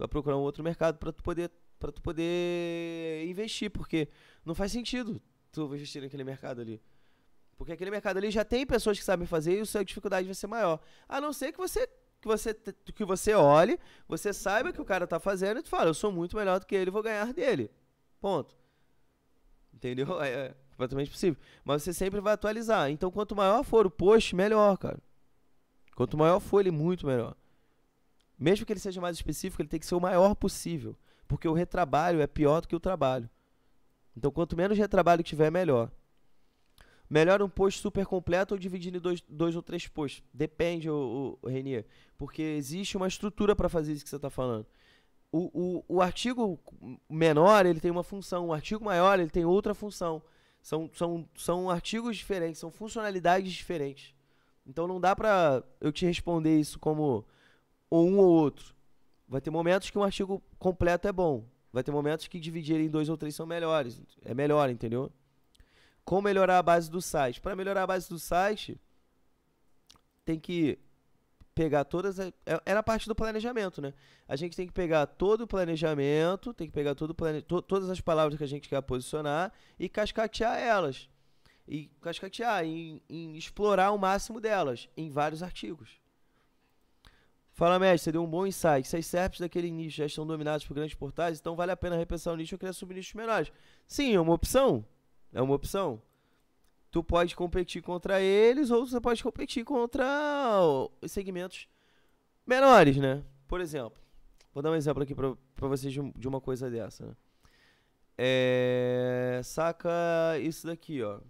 tu vai procurar um outro mercado para tu poder para tu poder investir, porque não faz sentido tu investir naquele mercado ali. Porque aquele mercado ali já tem pessoas que sabem fazer e a sua dificuldade vai ser maior. A não ser que você que você que você olhe, você saiba que o cara tá fazendo e tu fala, eu sou muito melhor do que ele, vou ganhar dele. Ponto. Entendeu? É, é completamente possível. Mas você sempre vai atualizar. Então, quanto maior for o post, melhor, cara. Quanto maior for ele, muito melhor. Mesmo que ele seja mais específico, ele tem que ser o maior possível. Porque o retrabalho é pior do que o trabalho. Então, quanto menos retrabalho tiver, melhor. Melhor um post super completo ou dividindo em dois, dois ou três posts? Depende, o, o Renier. Porque existe uma estrutura para fazer isso que você está falando. O, o, o, artigo menor ele tem uma função, o artigo maior ele tem outra função. São, são, são artigos diferentes, são funcionalidades diferentes. Então não dá para eu te responder isso como ou um ou outro. Vai ter momentos que um artigo completo é bom. Vai ter momentos que dividir em dois ou três são melhores. É melhor, entendeu? Como melhorar a base do site? Para melhorar a base do site, tem que pegar todas. A, é, é, na parte do planejamento, né? A gente tem que pegar todo o planejamento, tem que pegar todo plane, todas as palavras que a gente quer posicionar e cascatear elas. E cascatear, em, em explorar o máximo delas em vários artigos. Fala, mestre, você deu um bom insight. Se as SERPs daquele nicho já estão dominadas por grandes portais, então vale a pena repensar o nicho ou criar subnichos menores. Sim, é uma opção. É uma opção. Tu pode competir contra eles ou você pode competir contra os segmentos menores, né? Por exemplo, vou dar um exemplo aqui para vocês de, de, uma coisa dessa, né? É, saca isso daqui, ó.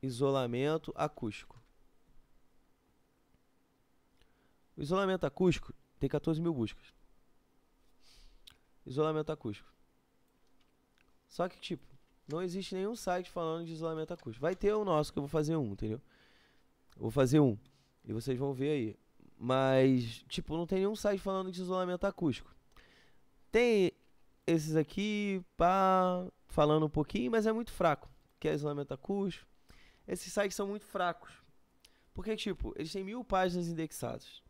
Isolamento acústico. O isolamento acústico tem 14 mil buscas. Isolamento acústico. Só que, tipo, não existe nenhum site falando de isolamento acústico. Vai ter o nosso, que eu vou fazer um, entendeu? Eu vou fazer um. E vocês vão ver aí. Mas, tipo, não tem nenhum site falando de isolamento acústico. Tem esses aqui, pá, falando um pouquinho, mas é muito fraco. Que é isolamento acústico. Esses sites são muito fracos. Porque, tipo, eles têm mil páginas indexadas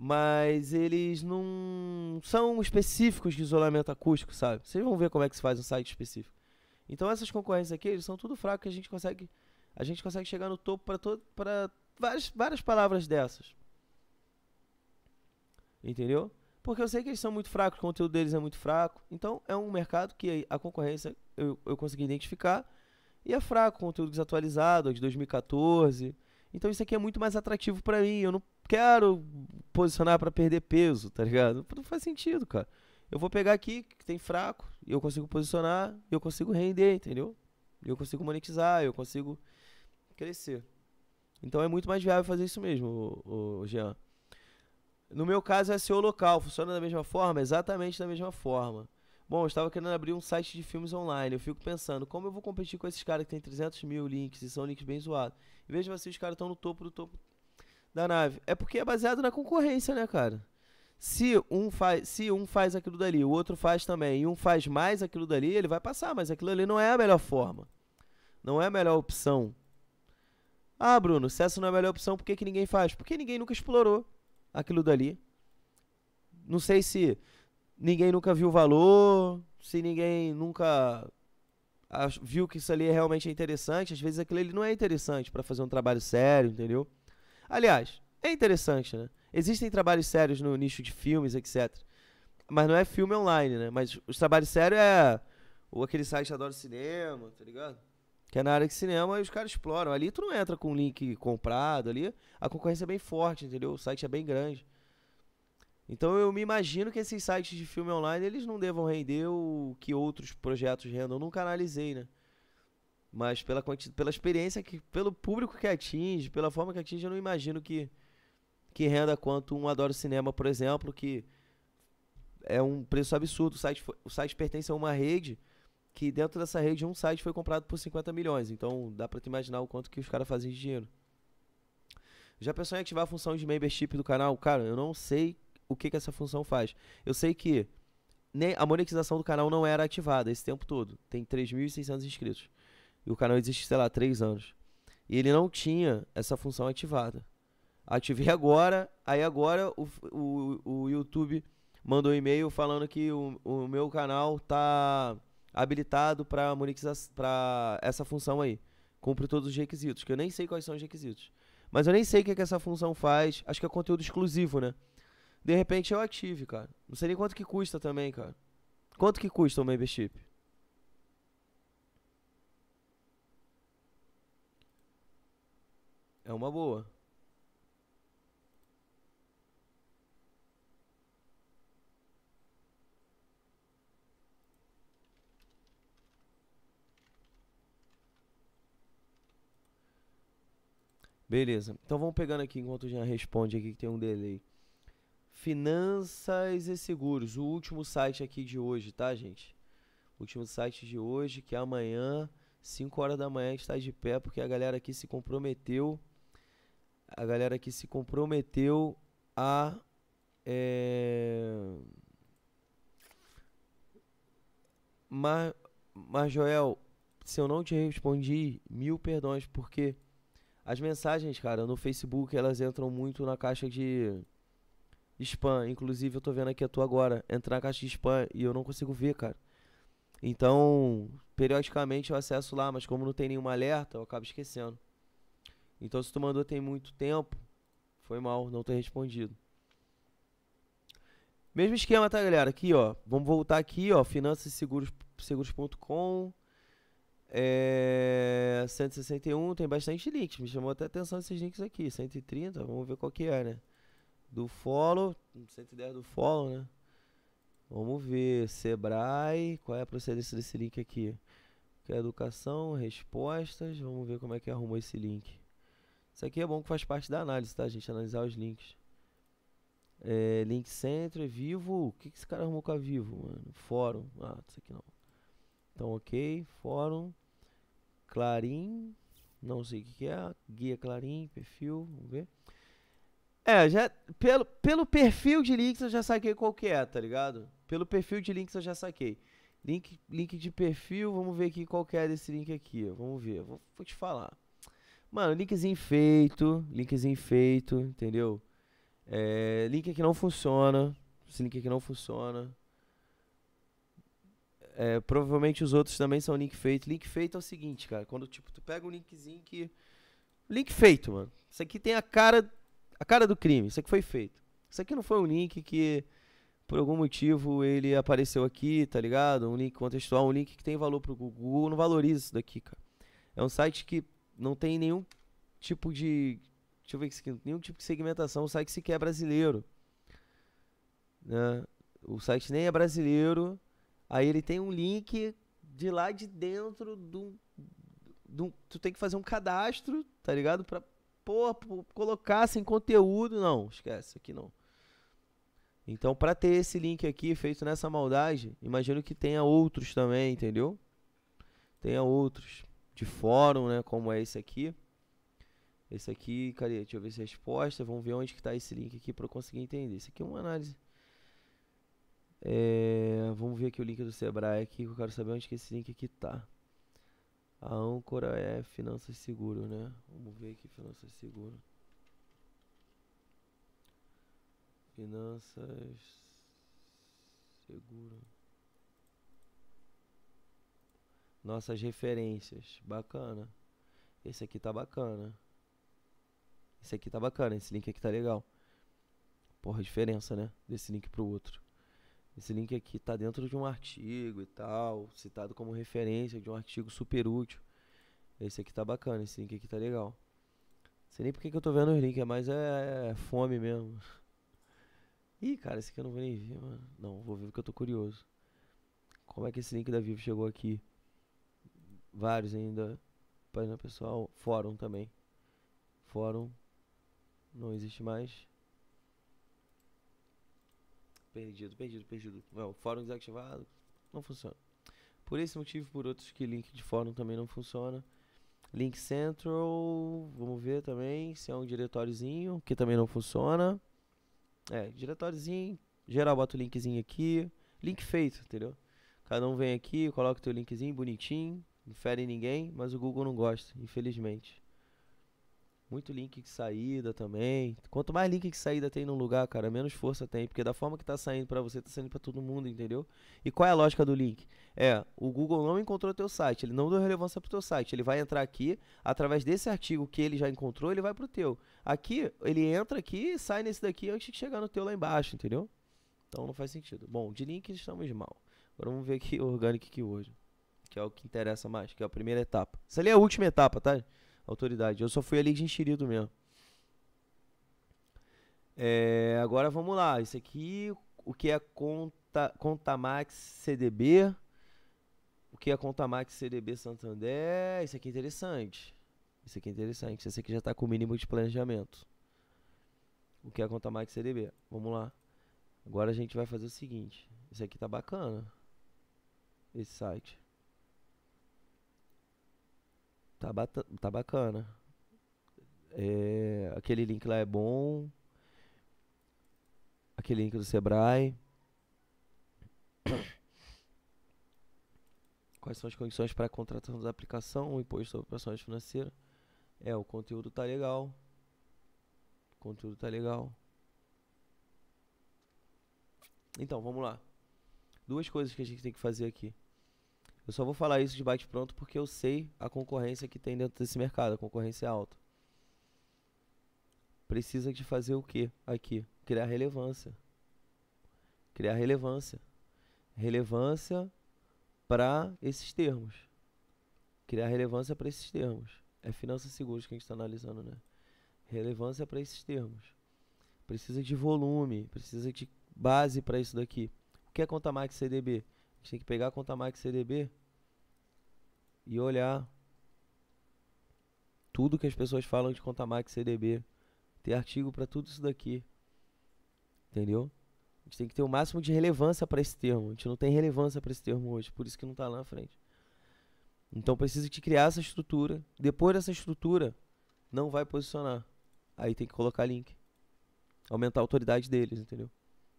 mas eles não são específicos de isolamento acústico, sabe? Vocês vão ver como é que se faz um site específico. Então essas concorrências aqui, eles são tudo fracos. que a gente consegue a gente consegue chegar no topo para todo para várias várias palavras dessas. Entendeu? Porque eu sei que eles são muito fracos, o conteúdo deles é muito fraco. Então é um mercado que a concorrência eu, eu consegui identificar e é fraco, conteúdo desatualizado, é de 2014. Então isso aqui é muito mais atrativo para mim. Eu não quero posicionar para perder peso, tá ligado? Não faz sentido, cara. Eu vou pegar aqui, que tem fraco, e eu consigo posicionar, e eu consigo render, entendeu? Eu consigo monetizar, eu consigo crescer. Então é muito mais viável fazer isso mesmo, o, o Jean. No meu caso, é seu local. Funciona da mesma forma? Exatamente da mesma forma. Bom, eu estava querendo abrir um site de filmes online. Eu fico pensando, como eu vou competir com esses caras que tem 300 mil links e são links bem zoados? E veja se os caras estão no topo do topo da nave. É porque é baseado na concorrência, né, cara? Se um, faz, se um faz aquilo dali, o outro faz também, e um faz mais aquilo dali, ele vai passar, mas aquilo ali não é a melhor forma. Não é a melhor opção. Ah, Bruno, se essa não é a melhor opção, por que, que ninguém faz? Porque ninguém nunca explorou aquilo dali. Não sei se ninguém nunca viu o valor, se ninguém nunca viu que isso ali é realmente interessante. Às vezes aquilo ali não é interessante para fazer um trabalho sério, entendeu? Aliás, é interessante, né? Existem trabalhos sérios no nicho de filmes, etc. Mas não é filme online, né? Mas os trabalhos sérios é ou aquele site Adoro Cinema, tá ligado? Que é na área de cinema e os caras exploram. Ali tu não entra com um link comprado ali. A concorrência é bem forte, entendeu? O site é bem grande. Então eu me imagino que esses sites de filme online eles não devam render o que outros projetos rendam. Eu nunca analisei, né? Mas pela, pela experiência, que, pelo público que atinge, pela forma que atinge, eu não imagino que, que renda quanto um Adoro Cinema, por exemplo, que é um preço absurdo. O site, o site pertence a uma rede que dentro dessa rede um site foi comprado por 50 milhões. Então dá pra te imaginar o quanto que os caras fazem de dinheiro. Já pensou em ativar a função de membership do canal? Cara, eu não sei o que, que essa função faz. Eu sei que nem a monetização do canal não era ativada esse tempo todo. Tem 3.600 inscritos. E o canal existe, sei lá, três anos. E ele não tinha essa função ativada. Ativei agora, aí agora o, o, o YouTube mandou um e-mail falando que o, o meu canal tá habilitado para para essa função aí. Cumpre todos os requisitos, que eu nem sei quais são os requisitos. Mas eu nem sei o que, é que essa função faz. Acho que é conteúdo exclusivo, né? De repente eu ative, cara. Não sei nem quanto que custa também, cara. Quanto que custa o membership? É uma boa. Beleza. Então vamos pegando aqui enquanto já responde aqui que tem um delay. Finanças e seguros, o último site aqui de hoje, tá, gente? O último site de hoje, que é amanhã, 5 horas da manhã, está de pé, porque a galera aqui se comprometeu a galera que se comprometeu a é... Eh, mas, mas Joel, se eu não te respondi, mil perdões, porque as mensagens, cara, no Facebook, elas entram muito na caixa de spam. Inclusive, eu tô vendo aqui a tua agora, entrar na caixa de spam e eu não consigo ver, cara. Então, periodicamente eu acesso lá, mas como não tem nenhum alerta, eu acabo esquecendo. Então se tu mandou tem muito tempo, foi mal não ter respondido. Mesmo esquema, tá, galera? Aqui, ó. Vamos voltar aqui, ó. Finanças e seguros, seguros.com. É, 161, tem bastante links. Me chamou até atenção esses links aqui. 130, vamos ver qual que é, né? Do follow, 110 do follow, né? Vamos ver. Sebrae, qual é a procedência desse link aqui? Que é educação, respostas. Vamos ver como é que arrumou esse link. Isso aqui é bom que faz parte da análise, tá, gente? Analisar os links. É, Link Center, é Vivo. O que, que esse cara arrumou com a Vivo, mano? Fórum. Ah, isso aqui não. Então, ok. Fórum. Clarim. Não sei o que, que é. Guia Clarim, perfil. Vamos ver. É, já, pelo, pelo perfil de links eu já saquei qual que é, tá ligado? Pelo perfil de links eu já saquei. Link, link de perfil, vamos ver aqui qual que é desse link aqui. Vamos ver, vou, vou te falar. Mano, linkzinho feito, linkzinho feito, entendeu? É, link que não funciona, esse link que não funciona. É, provavelmente os outros também são link feito. Link feito é o seguinte, cara, quando tipo tu pega um linkzinho que link feito, mano. Isso aqui tem a cara a cara do crime, isso aqui foi feito. Isso aqui não foi um link que por algum motivo ele apareceu aqui, tá ligado? Um link contextual, um link que tem valor pro Google, não valoriza isso daqui, cara. É um site que não tem nenhum tipo de. Deixa eu ver isso aqui. Nenhum tipo de segmentação. O site sequer é brasileiro. Né? O site nem é brasileiro. Aí ele tem um link de lá de dentro do. do tu tem que fazer um cadastro, tá ligado? Pra pô, colocar sem conteúdo. Não, esquece, aqui não. Então, para ter esse link aqui feito nessa maldade, imagino que tenha outros também, entendeu? Tenha outros de fórum, né? Como é esse aqui. Esse aqui, cadê? Deixa eu ver se é resposta. Vamos ver onde que tá esse link aqui para eu conseguir entender. Isso aqui é uma análise. É, vamos ver aqui o link do Sebrae aqui, que eu quero saber onde que esse link aqui tá. A âncora é finanças seguro, né? Vamos ver aqui finanças seguro. Finanças seguro. nossas referências. Bacana. Esse aqui tá bacana. Esse aqui tá bacana, esse link aqui tá legal. Porra, a diferença, né? Desse link pro outro. Esse link aqui tá dentro de um artigo e tal, citado como referência de um artigo super útil. Esse aqui tá bacana, esse link aqui tá legal. sei nem porque que eu tô vendo os links, mas é, é fome mesmo. Ih, cara, esse aqui eu não vou nem ver, mano. Não, vou ver porque eu tô curioso. Como é que esse link da Vivo chegou aqui? vários ainda. Página pessoal, fórum também. Fórum não existe mais. Perdido, perdido, perdido. Não, fórum desativado, não funciona. Por esse motivo, por outros que link de fórum também não funciona. Link Central, vamos ver também se é um diretóriozinho, que também não funciona. É, diretóriozinho, geral bota o linkzinho aqui. Link feito, entendeu? Cada um vem aqui, coloca o teu linkzinho bonitinho. Não em ninguém, mas o Google não gosta, infelizmente. Muito link de saída também. Quanto mais link de saída tem num lugar, cara, menos força tem. Porque da forma que tá saindo para você, tá saindo para todo mundo, entendeu? E qual é a lógica do link? É, o Google não encontrou teu site, ele não deu relevância pro teu site. Ele vai entrar aqui, através desse artigo que ele já encontrou, ele vai pro teu. Aqui, ele entra aqui e sai nesse daqui antes de chegar no teu lá embaixo, entendeu? Então não faz sentido. Bom, de link estamos mal. Agora vamos ver aqui o orgânico que hoje que é o que interessa mais, que é a primeira etapa. Essa ali é a última etapa, tá? Autoridade. Eu só fui ali de enxerido mesmo. É, agora vamos lá. Isso aqui, o que é conta, Max CDB? O que é Conta Max CDB Santander? Isso aqui é interessante. Isso aqui é interessante. Esse aqui já está com o mínimo de planejamento. O que é Conta Max CDB? Vamos lá. Agora a gente vai fazer o seguinte. Isso aqui tá bacana. Esse site. Tá, tá bacana. É, aquele link lá é bom. Aquele link do Sebrae. Quais são as condições para a contratação da aplicação? O imposto sobre operações financeiras. É, o conteúdo tá legal. O conteúdo tá legal. Então, vamos lá. Duas coisas que a gente tem que fazer aqui. Eu só vou falar isso de bate pronto porque eu sei a concorrência que tem dentro desse mercado, a concorrência é alta. Precisa de fazer o que aqui? Criar relevância. Criar relevância. Relevância para esses termos. Criar relevância para esses termos. É finanças seguras que a gente está analisando, né? Relevância para esses termos. Precisa de volume, precisa de base para isso daqui. O que é conta Max CDB? A gente tem que pegar a conta Max CDB e olhar tudo que as pessoas falam de Contamax CDB. Ter artigo para tudo isso daqui. Entendeu? A gente tem que ter o máximo de relevância para esse termo. A gente não tem relevância para esse termo hoje, por isso que não está lá na frente. Então precisa de criar essa estrutura. Depois dessa estrutura, não vai posicionar. Aí tem que colocar link. Aumentar a autoridade deles, entendeu?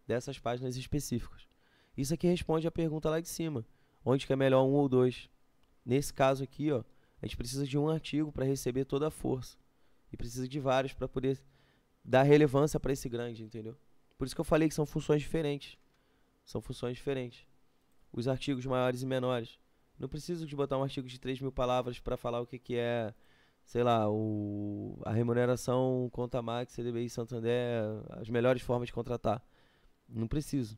Dessas páginas específicas. Isso aqui responde a pergunta lá de cima. Onde que é melhor um ou dois? Nesse caso aqui, ó, a gente precisa de um artigo para receber toda a força. E precisa de vários para poder dar relevância para esse grande, entendeu? Por isso que eu falei que são funções diferentes. São funções diferentes. Os artigos maiores e menores. Não preciso de botar um artigo de 3 mil palavras para falar o que, que é, sei lá, o, a remuneração, conta max, CDBI, Santander, as melhores formas de contratar. Não preciso.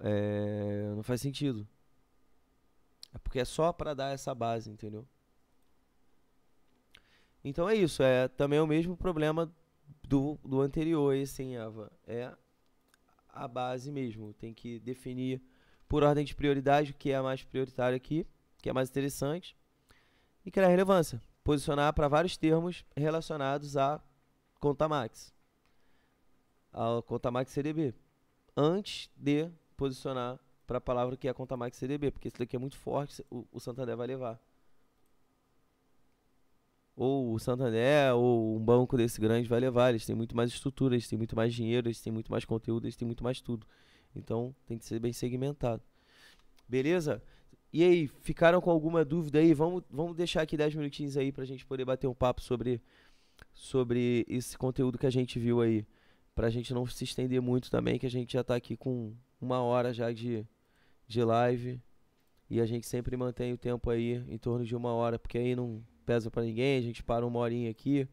É, não faz sentido. É porque é só para dar essa base, entendeu? Então é isso, é também o mesmo problema do, do anterior, esse assim, em Ava. É a base mesmo. Tem que definir por ordem de prioridade o que é a mais prioritário aqui, o que é mais interessante, e criar relevância. Posicionar para vários termos relacionados a Contamax, a max CDB, antes de posicionar para a palavra que é a conta Max CDB, porque isso daqui é muito forte, o, o Santander vai levar. Ou o Santander, ou um banco desse grande vai levar, eles têm muito mais estrutura, eles têm muito mais dinheiro, eles têm muito mais conteúdo, eles têm muito mais tudo. Então tem que ser bem segmentado. Beleza? E aí, ficaram com alguma dúvida aí? Vamos, vamos deixar aqui 10 minutinhos aí para a gente poder bater um papo sobre, sobre esse conteúdo que a gente viu aí. para a gente não se estender muito também, que a gente já está aqui com uma hora já de, de live. E a gente sempre mantém o tempo aí em torno de uma hora, porque aí não pesa para ninguém. A gente para uma horinha aqui,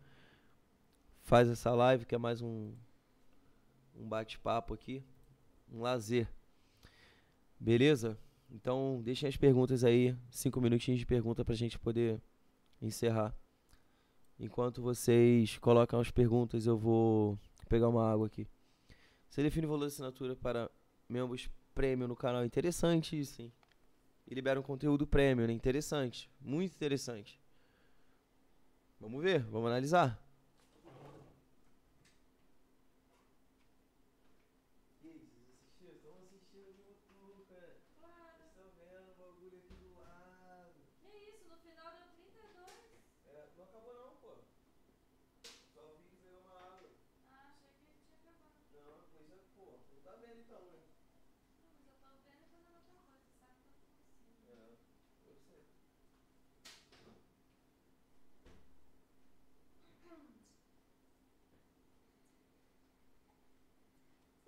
faz essa live, que é mais um, um bate-papo aqui, um lazer. Beleza? Então, deixem as perguntas aí, cinco minutinhos de pergunta para a gente poder encerrar. Enquanto vocês colocam as perguntas, eu vou pegar uma água aqui. Você define o valor de assinatura para membros prêmio no canal. É interessante isso, hein? E libera um conteúdo prêmio, né? Interessante. Muito interessante. Vamos ver, vamos analisar.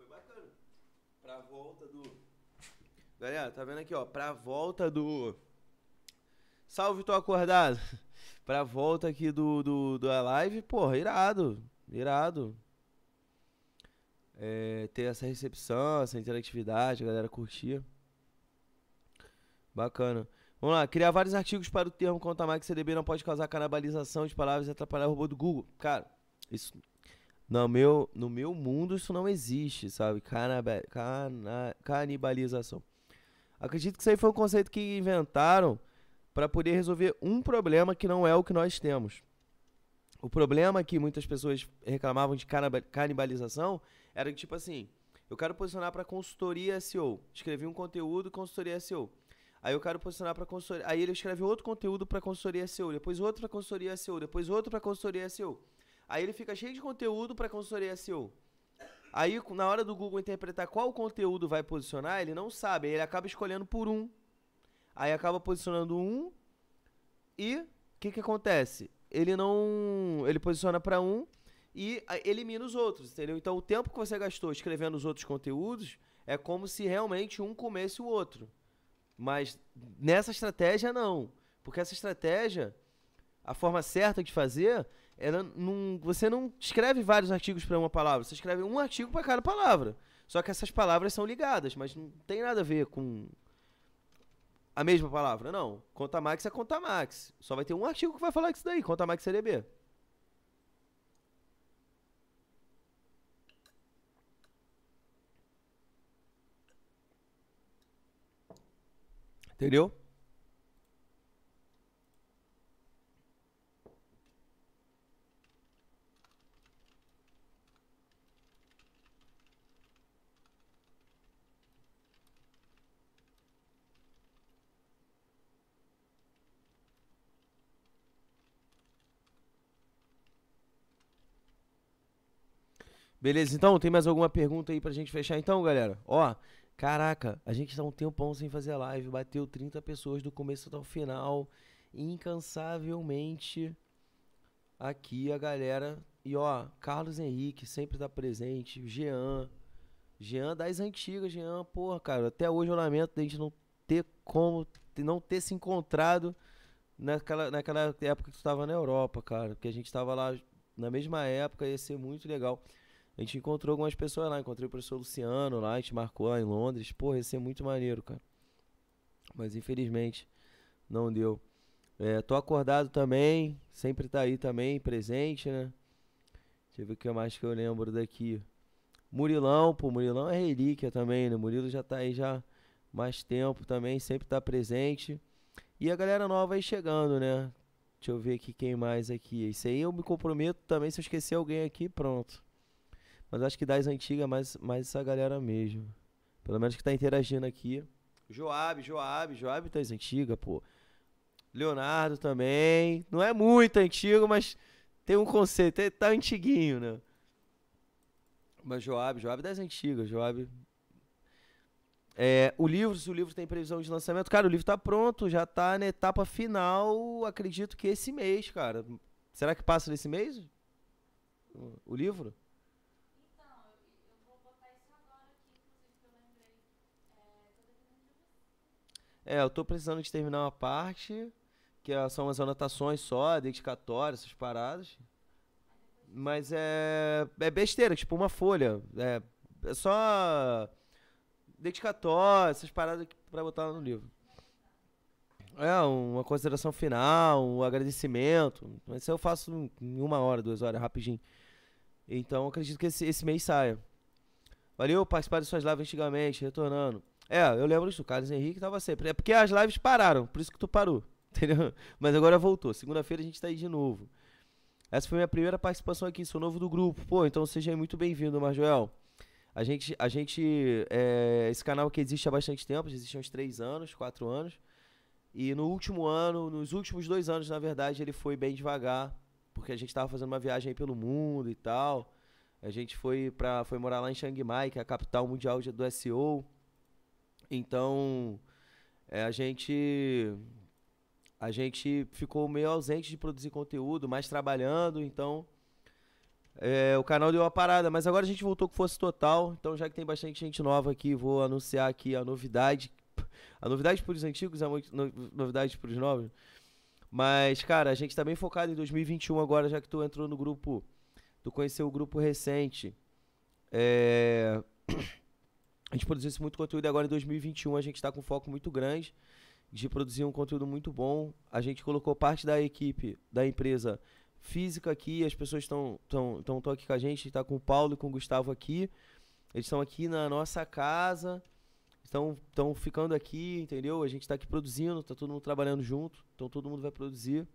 bacana. Pra volta do. Galera, tá vendo aqui, ó? Pra volta do. Salve, tô acordado. pra volta aqui do, do, da live, porra, irado. Irado. É, ter essa recepção, essa interatividade, a galera curtir. Bacana. Vamos lá, criar vários artigos para o termo Contamax CDB não pode causar canabalização de palavras e atrapalhar o robô do Google. Cara, isso no meu, no meu mundo isso não existe, sabe? Canaba, cana, canibalização. Acredito que isso aí foi um conceito que inventaram para poder resolver um problema que não é o que nós temos. O problema que muitas pessoas reclamavam de canibalização era que, tipo assim, eu quero posicionar para consultoria SEO. Escrevi um conteúdo, consultoria SEO. Aí eu quero posicionar para consultoria. Aí ele escreve outro conteúdo para consultoria SEO, depois outro para consultoria SEO, depois outro para consultoria SEO. Aí ele fica cheio de conteúdo para consultoria SEO. Aí, na hora do Google interpretar qual conteúdo vai posicionar, ele não sabe. Aí ele acaba escolhendo por um. Aí acaba posicionando um. E o que, que acontece? Ele não. Ele posiciona para um e elimina os outros, entendeu? Então, o tempo que você gastou escrevendo os outros conteúdos é como se realmente um comesse o outro. Mas nessa estratégia, não. Porque essa estratégia, a forma certa de fazer ela não, você não escreve vários artigos para uma palavra, você escreve um artigo para cada palavra. Só que essas palavras são ligadas, mas não tem nada a ver com a mesma palavra, não. Conta max é conta max. Só vai ter um artigo que vai falar isso daí, conta max CDB. Entendeu? Beleza, então, tem mais alguma pergunta aí pra gente fechar então, galera? Ó, caraca, a gente tá um tempão sem fazer live, bateu 30 pessoas do começo até o final, incansavelmente aqui a galera. E ó, Carlos Henrique sempre tá presente, Jean, Jean das antigas, Jean, porra, cara, até hoje eu lamento da gente não ter como, não ter se encontrado naquela, naquela época que tu tava na Europa, cara, porque a gente tava lá na mesma época, ia ser muito legal. A gente encontrou algumas pessoas lá, encontrei o professor Luciano lá, a gente marcou lá em Londres. Porra, ia ser muito maneiro, cara. Mas infelizmente não deu. É, tô acordado também, sempre tá aí também, presente, né? Deixa eu ver o que mais que eu lembro daqui. Murilão, pô, Murilão é relíquia também, né? Murilo já tá aí já mais tempo também, sempre tá presente. E a galera nova aí chegando, né? Deixa eu ver aqui quem mais aqui. Isso aí eu me comprometo também, se eu esquecer alguém aqui, pronto. Mas acho que das antigas, mais, mais essa galera mesmo. Pelo menos que tá interagindo aqui. Joab, Joab, Joab tá das antigas, pô. Leonardo também. Não é muito antigo, mas tem um conceito. É, tá antiguinho, né? Mas Joab, Joab é das antigas, Joab. É, o livro, se o livro tem previsão de lançamento, cara, o livro tá pronto, já tá na etapa final, acredito que esse mês, cara. Será que passa nesse mês? O livro? É, eu tô precisando de terminar uma parte, que é, são umas anotações só, dedicatórias, essas paradas. Mas é, é besteira, tipo uma folha. É, é só dedicatória, essas paradas pra botar no livro. É, uma consideração final, um agradecimento. Mas isso eu faço em uma hora, duas horas, rapidinho. Então acredito que esse, esse mês saia. Valeu, participar de suas lives antigamente, retornando. É, eu lembro isso, O Carlos Henrique tava sempre. É porque as lives pararam, por isso que tu parou. Entendeu? Mas agora voltou. Segunda-feira a gente tá aí de novo. Essa foi minha primeira participação aqui, sou novo do grupo. Pô, então seja muito bem-vindo, Marjoel. A gente, a gente é, esse canal que existe há bastante tempo, existe há uns três anos, quatro anos. E no último ano, nos últimos dois anos, na verdade, ele foi bem devagar, porque a gente estava fazendo uma viagem pelo mundo e tal. A gente foi para foi morar lá em Chiang Mai, que é a capital mundial do SEO. Então, é, a gente a gente ficou meio ausente de produzir conteúdo, mais trabalhando, então é, o canal deu uma parada, mas agora a gente voltou com força total. Então, já que tem bastante gente nova aqui, vou anunciar aqui a novidade. A novidade para os antigos, a novidade para os novos. Mas, cara, a gente está bem focado em 2021 agora, já que tu entrou no grupo. Tu conheceu o grupo recente. É. a gente produzisse muito conteúdo e agora em 2021 a gente está com um foco muito grande de produzir um conteúdo muito bom. A gente colocou parte da equipe da empresa física aqui, as pessoas estão tão, tão, tão aqui com a gente, está com o Paulo e com o Gustavo aqui. Eles estão aqui na nossa casa, estão ficando aqui, entendeu? A gente está aqui produzindo, está todo mundo trabalhando junto, então todo mundo vai produzir.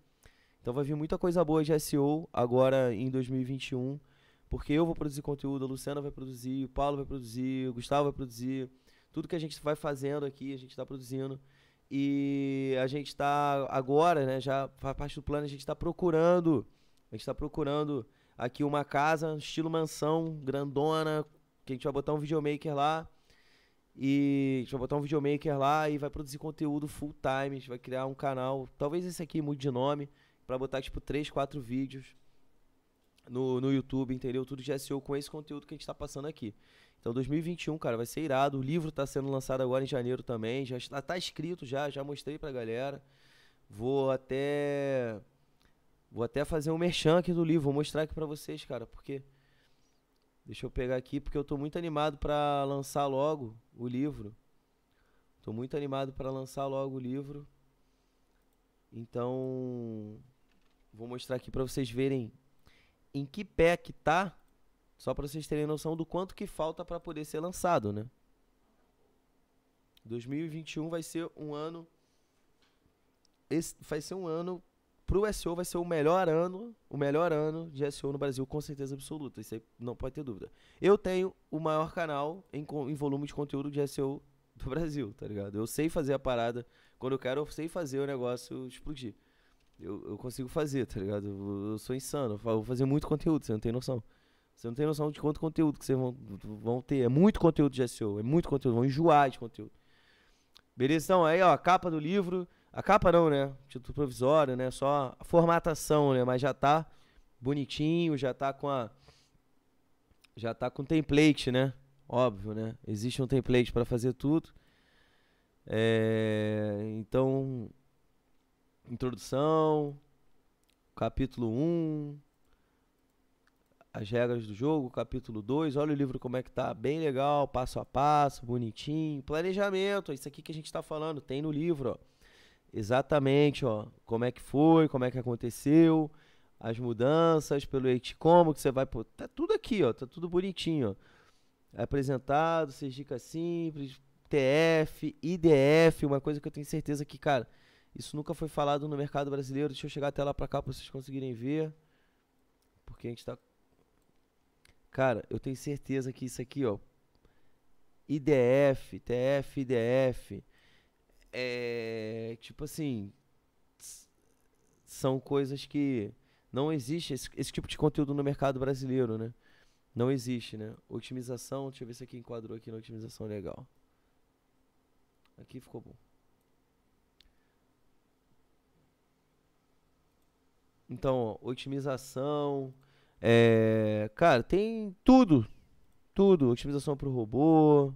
Então vai vir muita coisa boa de SEO agora em 2021. Porque eu vou produzir conteúdo, a Luciana vai produzir, o Paulo vai produzir, o Gustavo vai produzir. Tudo que a gente vai fazendo aqui, a gente está produzindo. E a gente está agora, né, já faz parte do plano, a gente está procurando. A gente está procurando aqui uma casa, estilo mansão, grandona, que a gente vai botar um videomaker lá. E a gente vai botar um videomaker lá e vai produzir conteúdo full time. A gente vai criar um canal, talvez esse aqui mude de nome, para botar tipo 3, 4 vídeos no, no YouTube, entendeu? Tudo de SEO com esse conteúdo que a gente está passando aqui. Então 2021, cara, vai ser irado. O livro está sendo lançado agora em janeiro também. Já está tá escrito já, já mostrei pra galera. Vou até vou até fazer um merchan aqui do livro, vou mostrar aqui para vocês, cara, porque Deixa eu pegar aqui porque eu tô muito animado para lançar logo o livro. Tô muito animado para lançar logo o livro. Então, vou mostrar aqui para vocês verem em que pé que tá, só para vocês terem noção do quanto que falta para poder ser lançado, né? 2021 vai ser um ano esse vai ser um ano pro SEO vai ser o melhor ano, o melhor ano de SEO no Brasil com certeza absoluta, isso aí não pode ter dúvida. Eu tenho o maior canal em, em volume de conteúdo de SEO do Brasil, tá ligado? Eu sei fazer a parada, quando eu quero eu sei fazer o negócio explodir eu, eu consigo fazer, tá ligado? Eu, eu sou insano, eu vou fazer muito conteúdo, você não tem noção. Você não tem noção de quanto conteúdo que vocês vão, vão ter. É muito conteúdo de SEO, é muito conteúdo, vão enjoar de conteúdo. Beleza? Então, aí, ó, a capa do livro. A capa não, né? Título provisório, né? Só a formatação, né? Mas já tá bonitinho, já tá com a. Já tá com template, né? Óbvio, né? Existe um template para fazer tudo. É, então, introdução, capítulo 1, as regras do jogo, capítulo 2. Olha o livro como é que tá, bem legal, passo a passo, bonitinho. Planejamento, é isso aqui que a gente está falando, tem no livro, ó. Exatamente, ó, como é que foi, como é que aconteceu, as mudanças pelo como que você vai, pô, tá tudo aqui, ó, tá tudo bonitinho, ó. Apresentado, seis dicas simples, TF, IDF, uma coisa que eu tenho certeza que, cara, isso nunca foi falado no mercado brasileiro. Deixa eu chegar até lá pra cá pra vocês conseguirem ver. Porque a gente tá. Cara, eu tenho certeza que isso aqui, ó. IDF, TF, IDF. É. Tipo assim. São coisas que. Não existe esse, esse tipo de conteúdo no mercado brasileiro, né? Não existe, né? Otimização, deixa eu ver se aqui enquadrou aqui na otimização legal. Aqui ficou bom. Então, otimização. É, cara, tem tudo. Tudo. Otimização para o robô.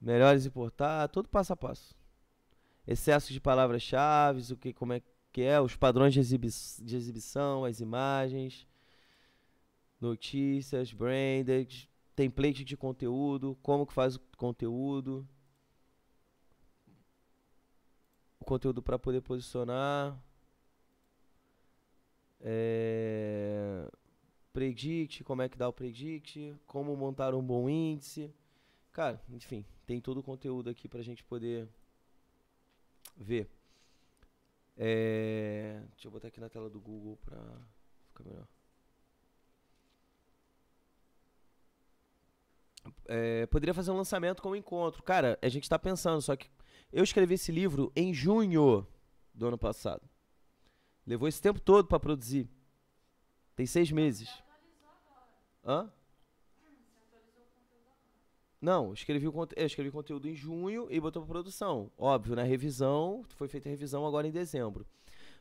Melhores importar. Todo passo a passo. Excesso de palavras-chave, o que, como é que é, os padrões de, exibi de exibição, as imagens, notícias, branded, template de conteúdo, como que faz o conteúdo. conteúdo para poder posicionar. É, predict, como é que dá o predict, como montar um bom índice. Cara, enfim, tem todo o conteúdo aqui para a gente poder ver. É, deixa eu botar aqui na tela do Google para ficar melhor. É, poderia fazer um lançamento com o encontro. Cara, a gente está pensando, só que eu escrevi esse livro em junho do ano passado. Levou esse tempo todo para produzir. Tem seis meses. Hã? Não, escrevi, o, eu escrevi o é, conteúdo em junho e botou para produção. Óbvio, na né? revisão, foi feita a revisão agora em dezembro.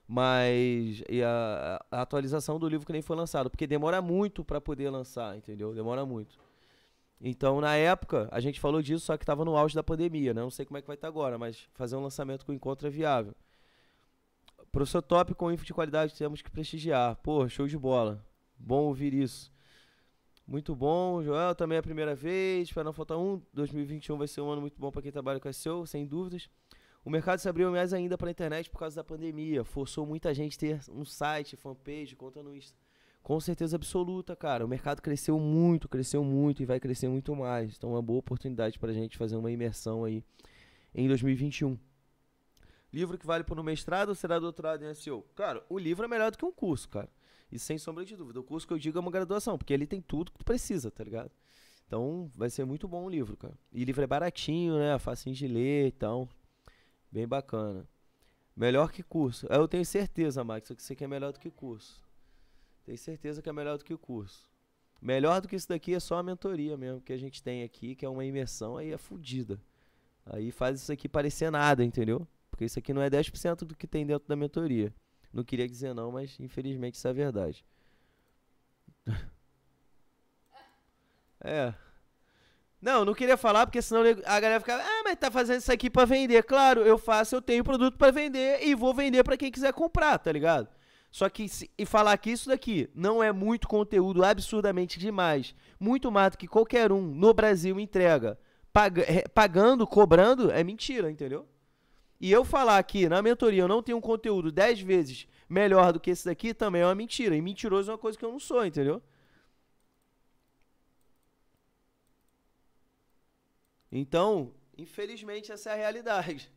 Mas a, a, atualização do livro que nem foi lançado, porque demora muito para poder lançar, entendeu? Demora muito. Então, na época, a gente falou disso, só que estava no auge da pandemia, né? Não sei como é que vai estar tá agora, mas fazer um lançamento com encontro é viável. Professor top com info de qualidade, temos que prestigiar. Pô, show de bola. Bom ouvir isso. Muito bom, Joel, também é a primeira vez, para não faltar um, 2021 vai ser um ano muito bom para quem trabalha com SEO, sem dúvidas. O mercado se abriu mais ainda para a internet por causa da pandemia, forçou muita gente a ter um site, fanpage, conta no Insta. Com certeza absoluta, cara. O mercado cresceu muito, cresceu muito e vai crescer muito mais. Então, é uma boa oportunidade para a gente fazer uma imersão aí em 2021. Livro que vale para o mestrado ou será doutorado em SEO? Cara, o livro é melhor do que um curso, cara. E sem sombra de dúvida. O curso que eu digo é uma graduação, porque ele tem tudo que tu precisa, tá ligado? Então, vai ser muito bom o livro, cara. E livro é baratinho, né? Facinho de ler e então, tal. Bem bacana. Melhor que curso. É, eu tenho certeza, Max, que você quer melhor do que curso. Tenho certeza que é melhor do que o curso. Melhor do que isso daqui é só a mentoria mesmo que a gente tem aqui, que é uma imersão, aí é fodida. Aí faz isso aqui parecer nada, entendeu? Porque isso aqui não é 10% do que tem dentro da mentoria. Não queria dizer não, mas infelizmente isso é a verdade. é. Não, não queria falar, porque senão a galera ficava, ah, mas tá fazendo isso aqui para vender. Claro, eu faço, eu tenho produto para vender e vou vender para quem quiser comprar, tá ligado? Só que se, e falar que isso daqui não é muito conteúdo absurdamente demais, muito mais do que qualquer um no Brasil entrega, pag, é, pagando, cobrando, é mentira, entendeu? E eu falar que na mentoria eu não tenho um conteúdo 10 vezes melhor do que esse daqui também é uma mentira. E mentiroso é uma coisa que eu não sou, entendeu? Então, infelizmente, essa é a realidade.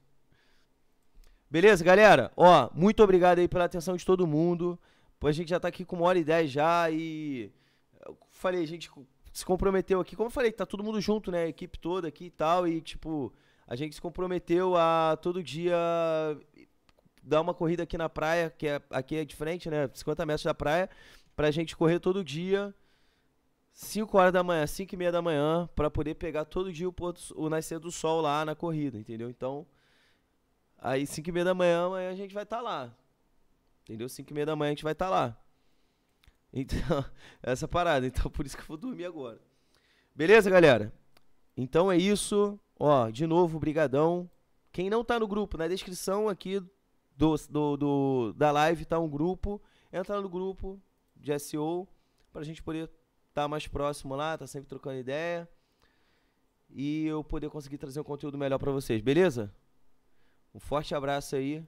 Beleza, galera? Ó, muito obrigado aí pela atenção de todo mundo. A gente já tá aqui com uma hora e dez já e. Eu falei, a gente se comprometeu aqui. Como eu falei, tá todo mundo junto, né? A equipe toda aqui e tal. E, tipo, a gente se comprometeu a todo dia dar uma corrida aqui na praia, que é, aqui é de frente, né? 50 metros da praia, pra gente correr todo dia. 5 horas da manhã, 5 e meia da manhã, para poder pegar todo dia o, do, o nascer do sol lá na corrida, entendeu? Então, Aí 5 e meia da manhã, amanhã a gente vai estar tá lá. Entendeu? 5 e meia da manhã a gente vai estar tá lá. Então, essa parada. Então, por isso que eu vou dormir agora. Beleza, galera? Então é isso. Ó, de novo, brigadão. Quem não tá no grupo, na descrição aqui do, do, do da live tá um grupo. Entra no grupo de SEO pra gente poder estar tá mais próximo lá, tá sempre trocando ideia. E eu poder conseguir trazer um conteúdo melhor para vocês, beleza? Um forte abraço aí.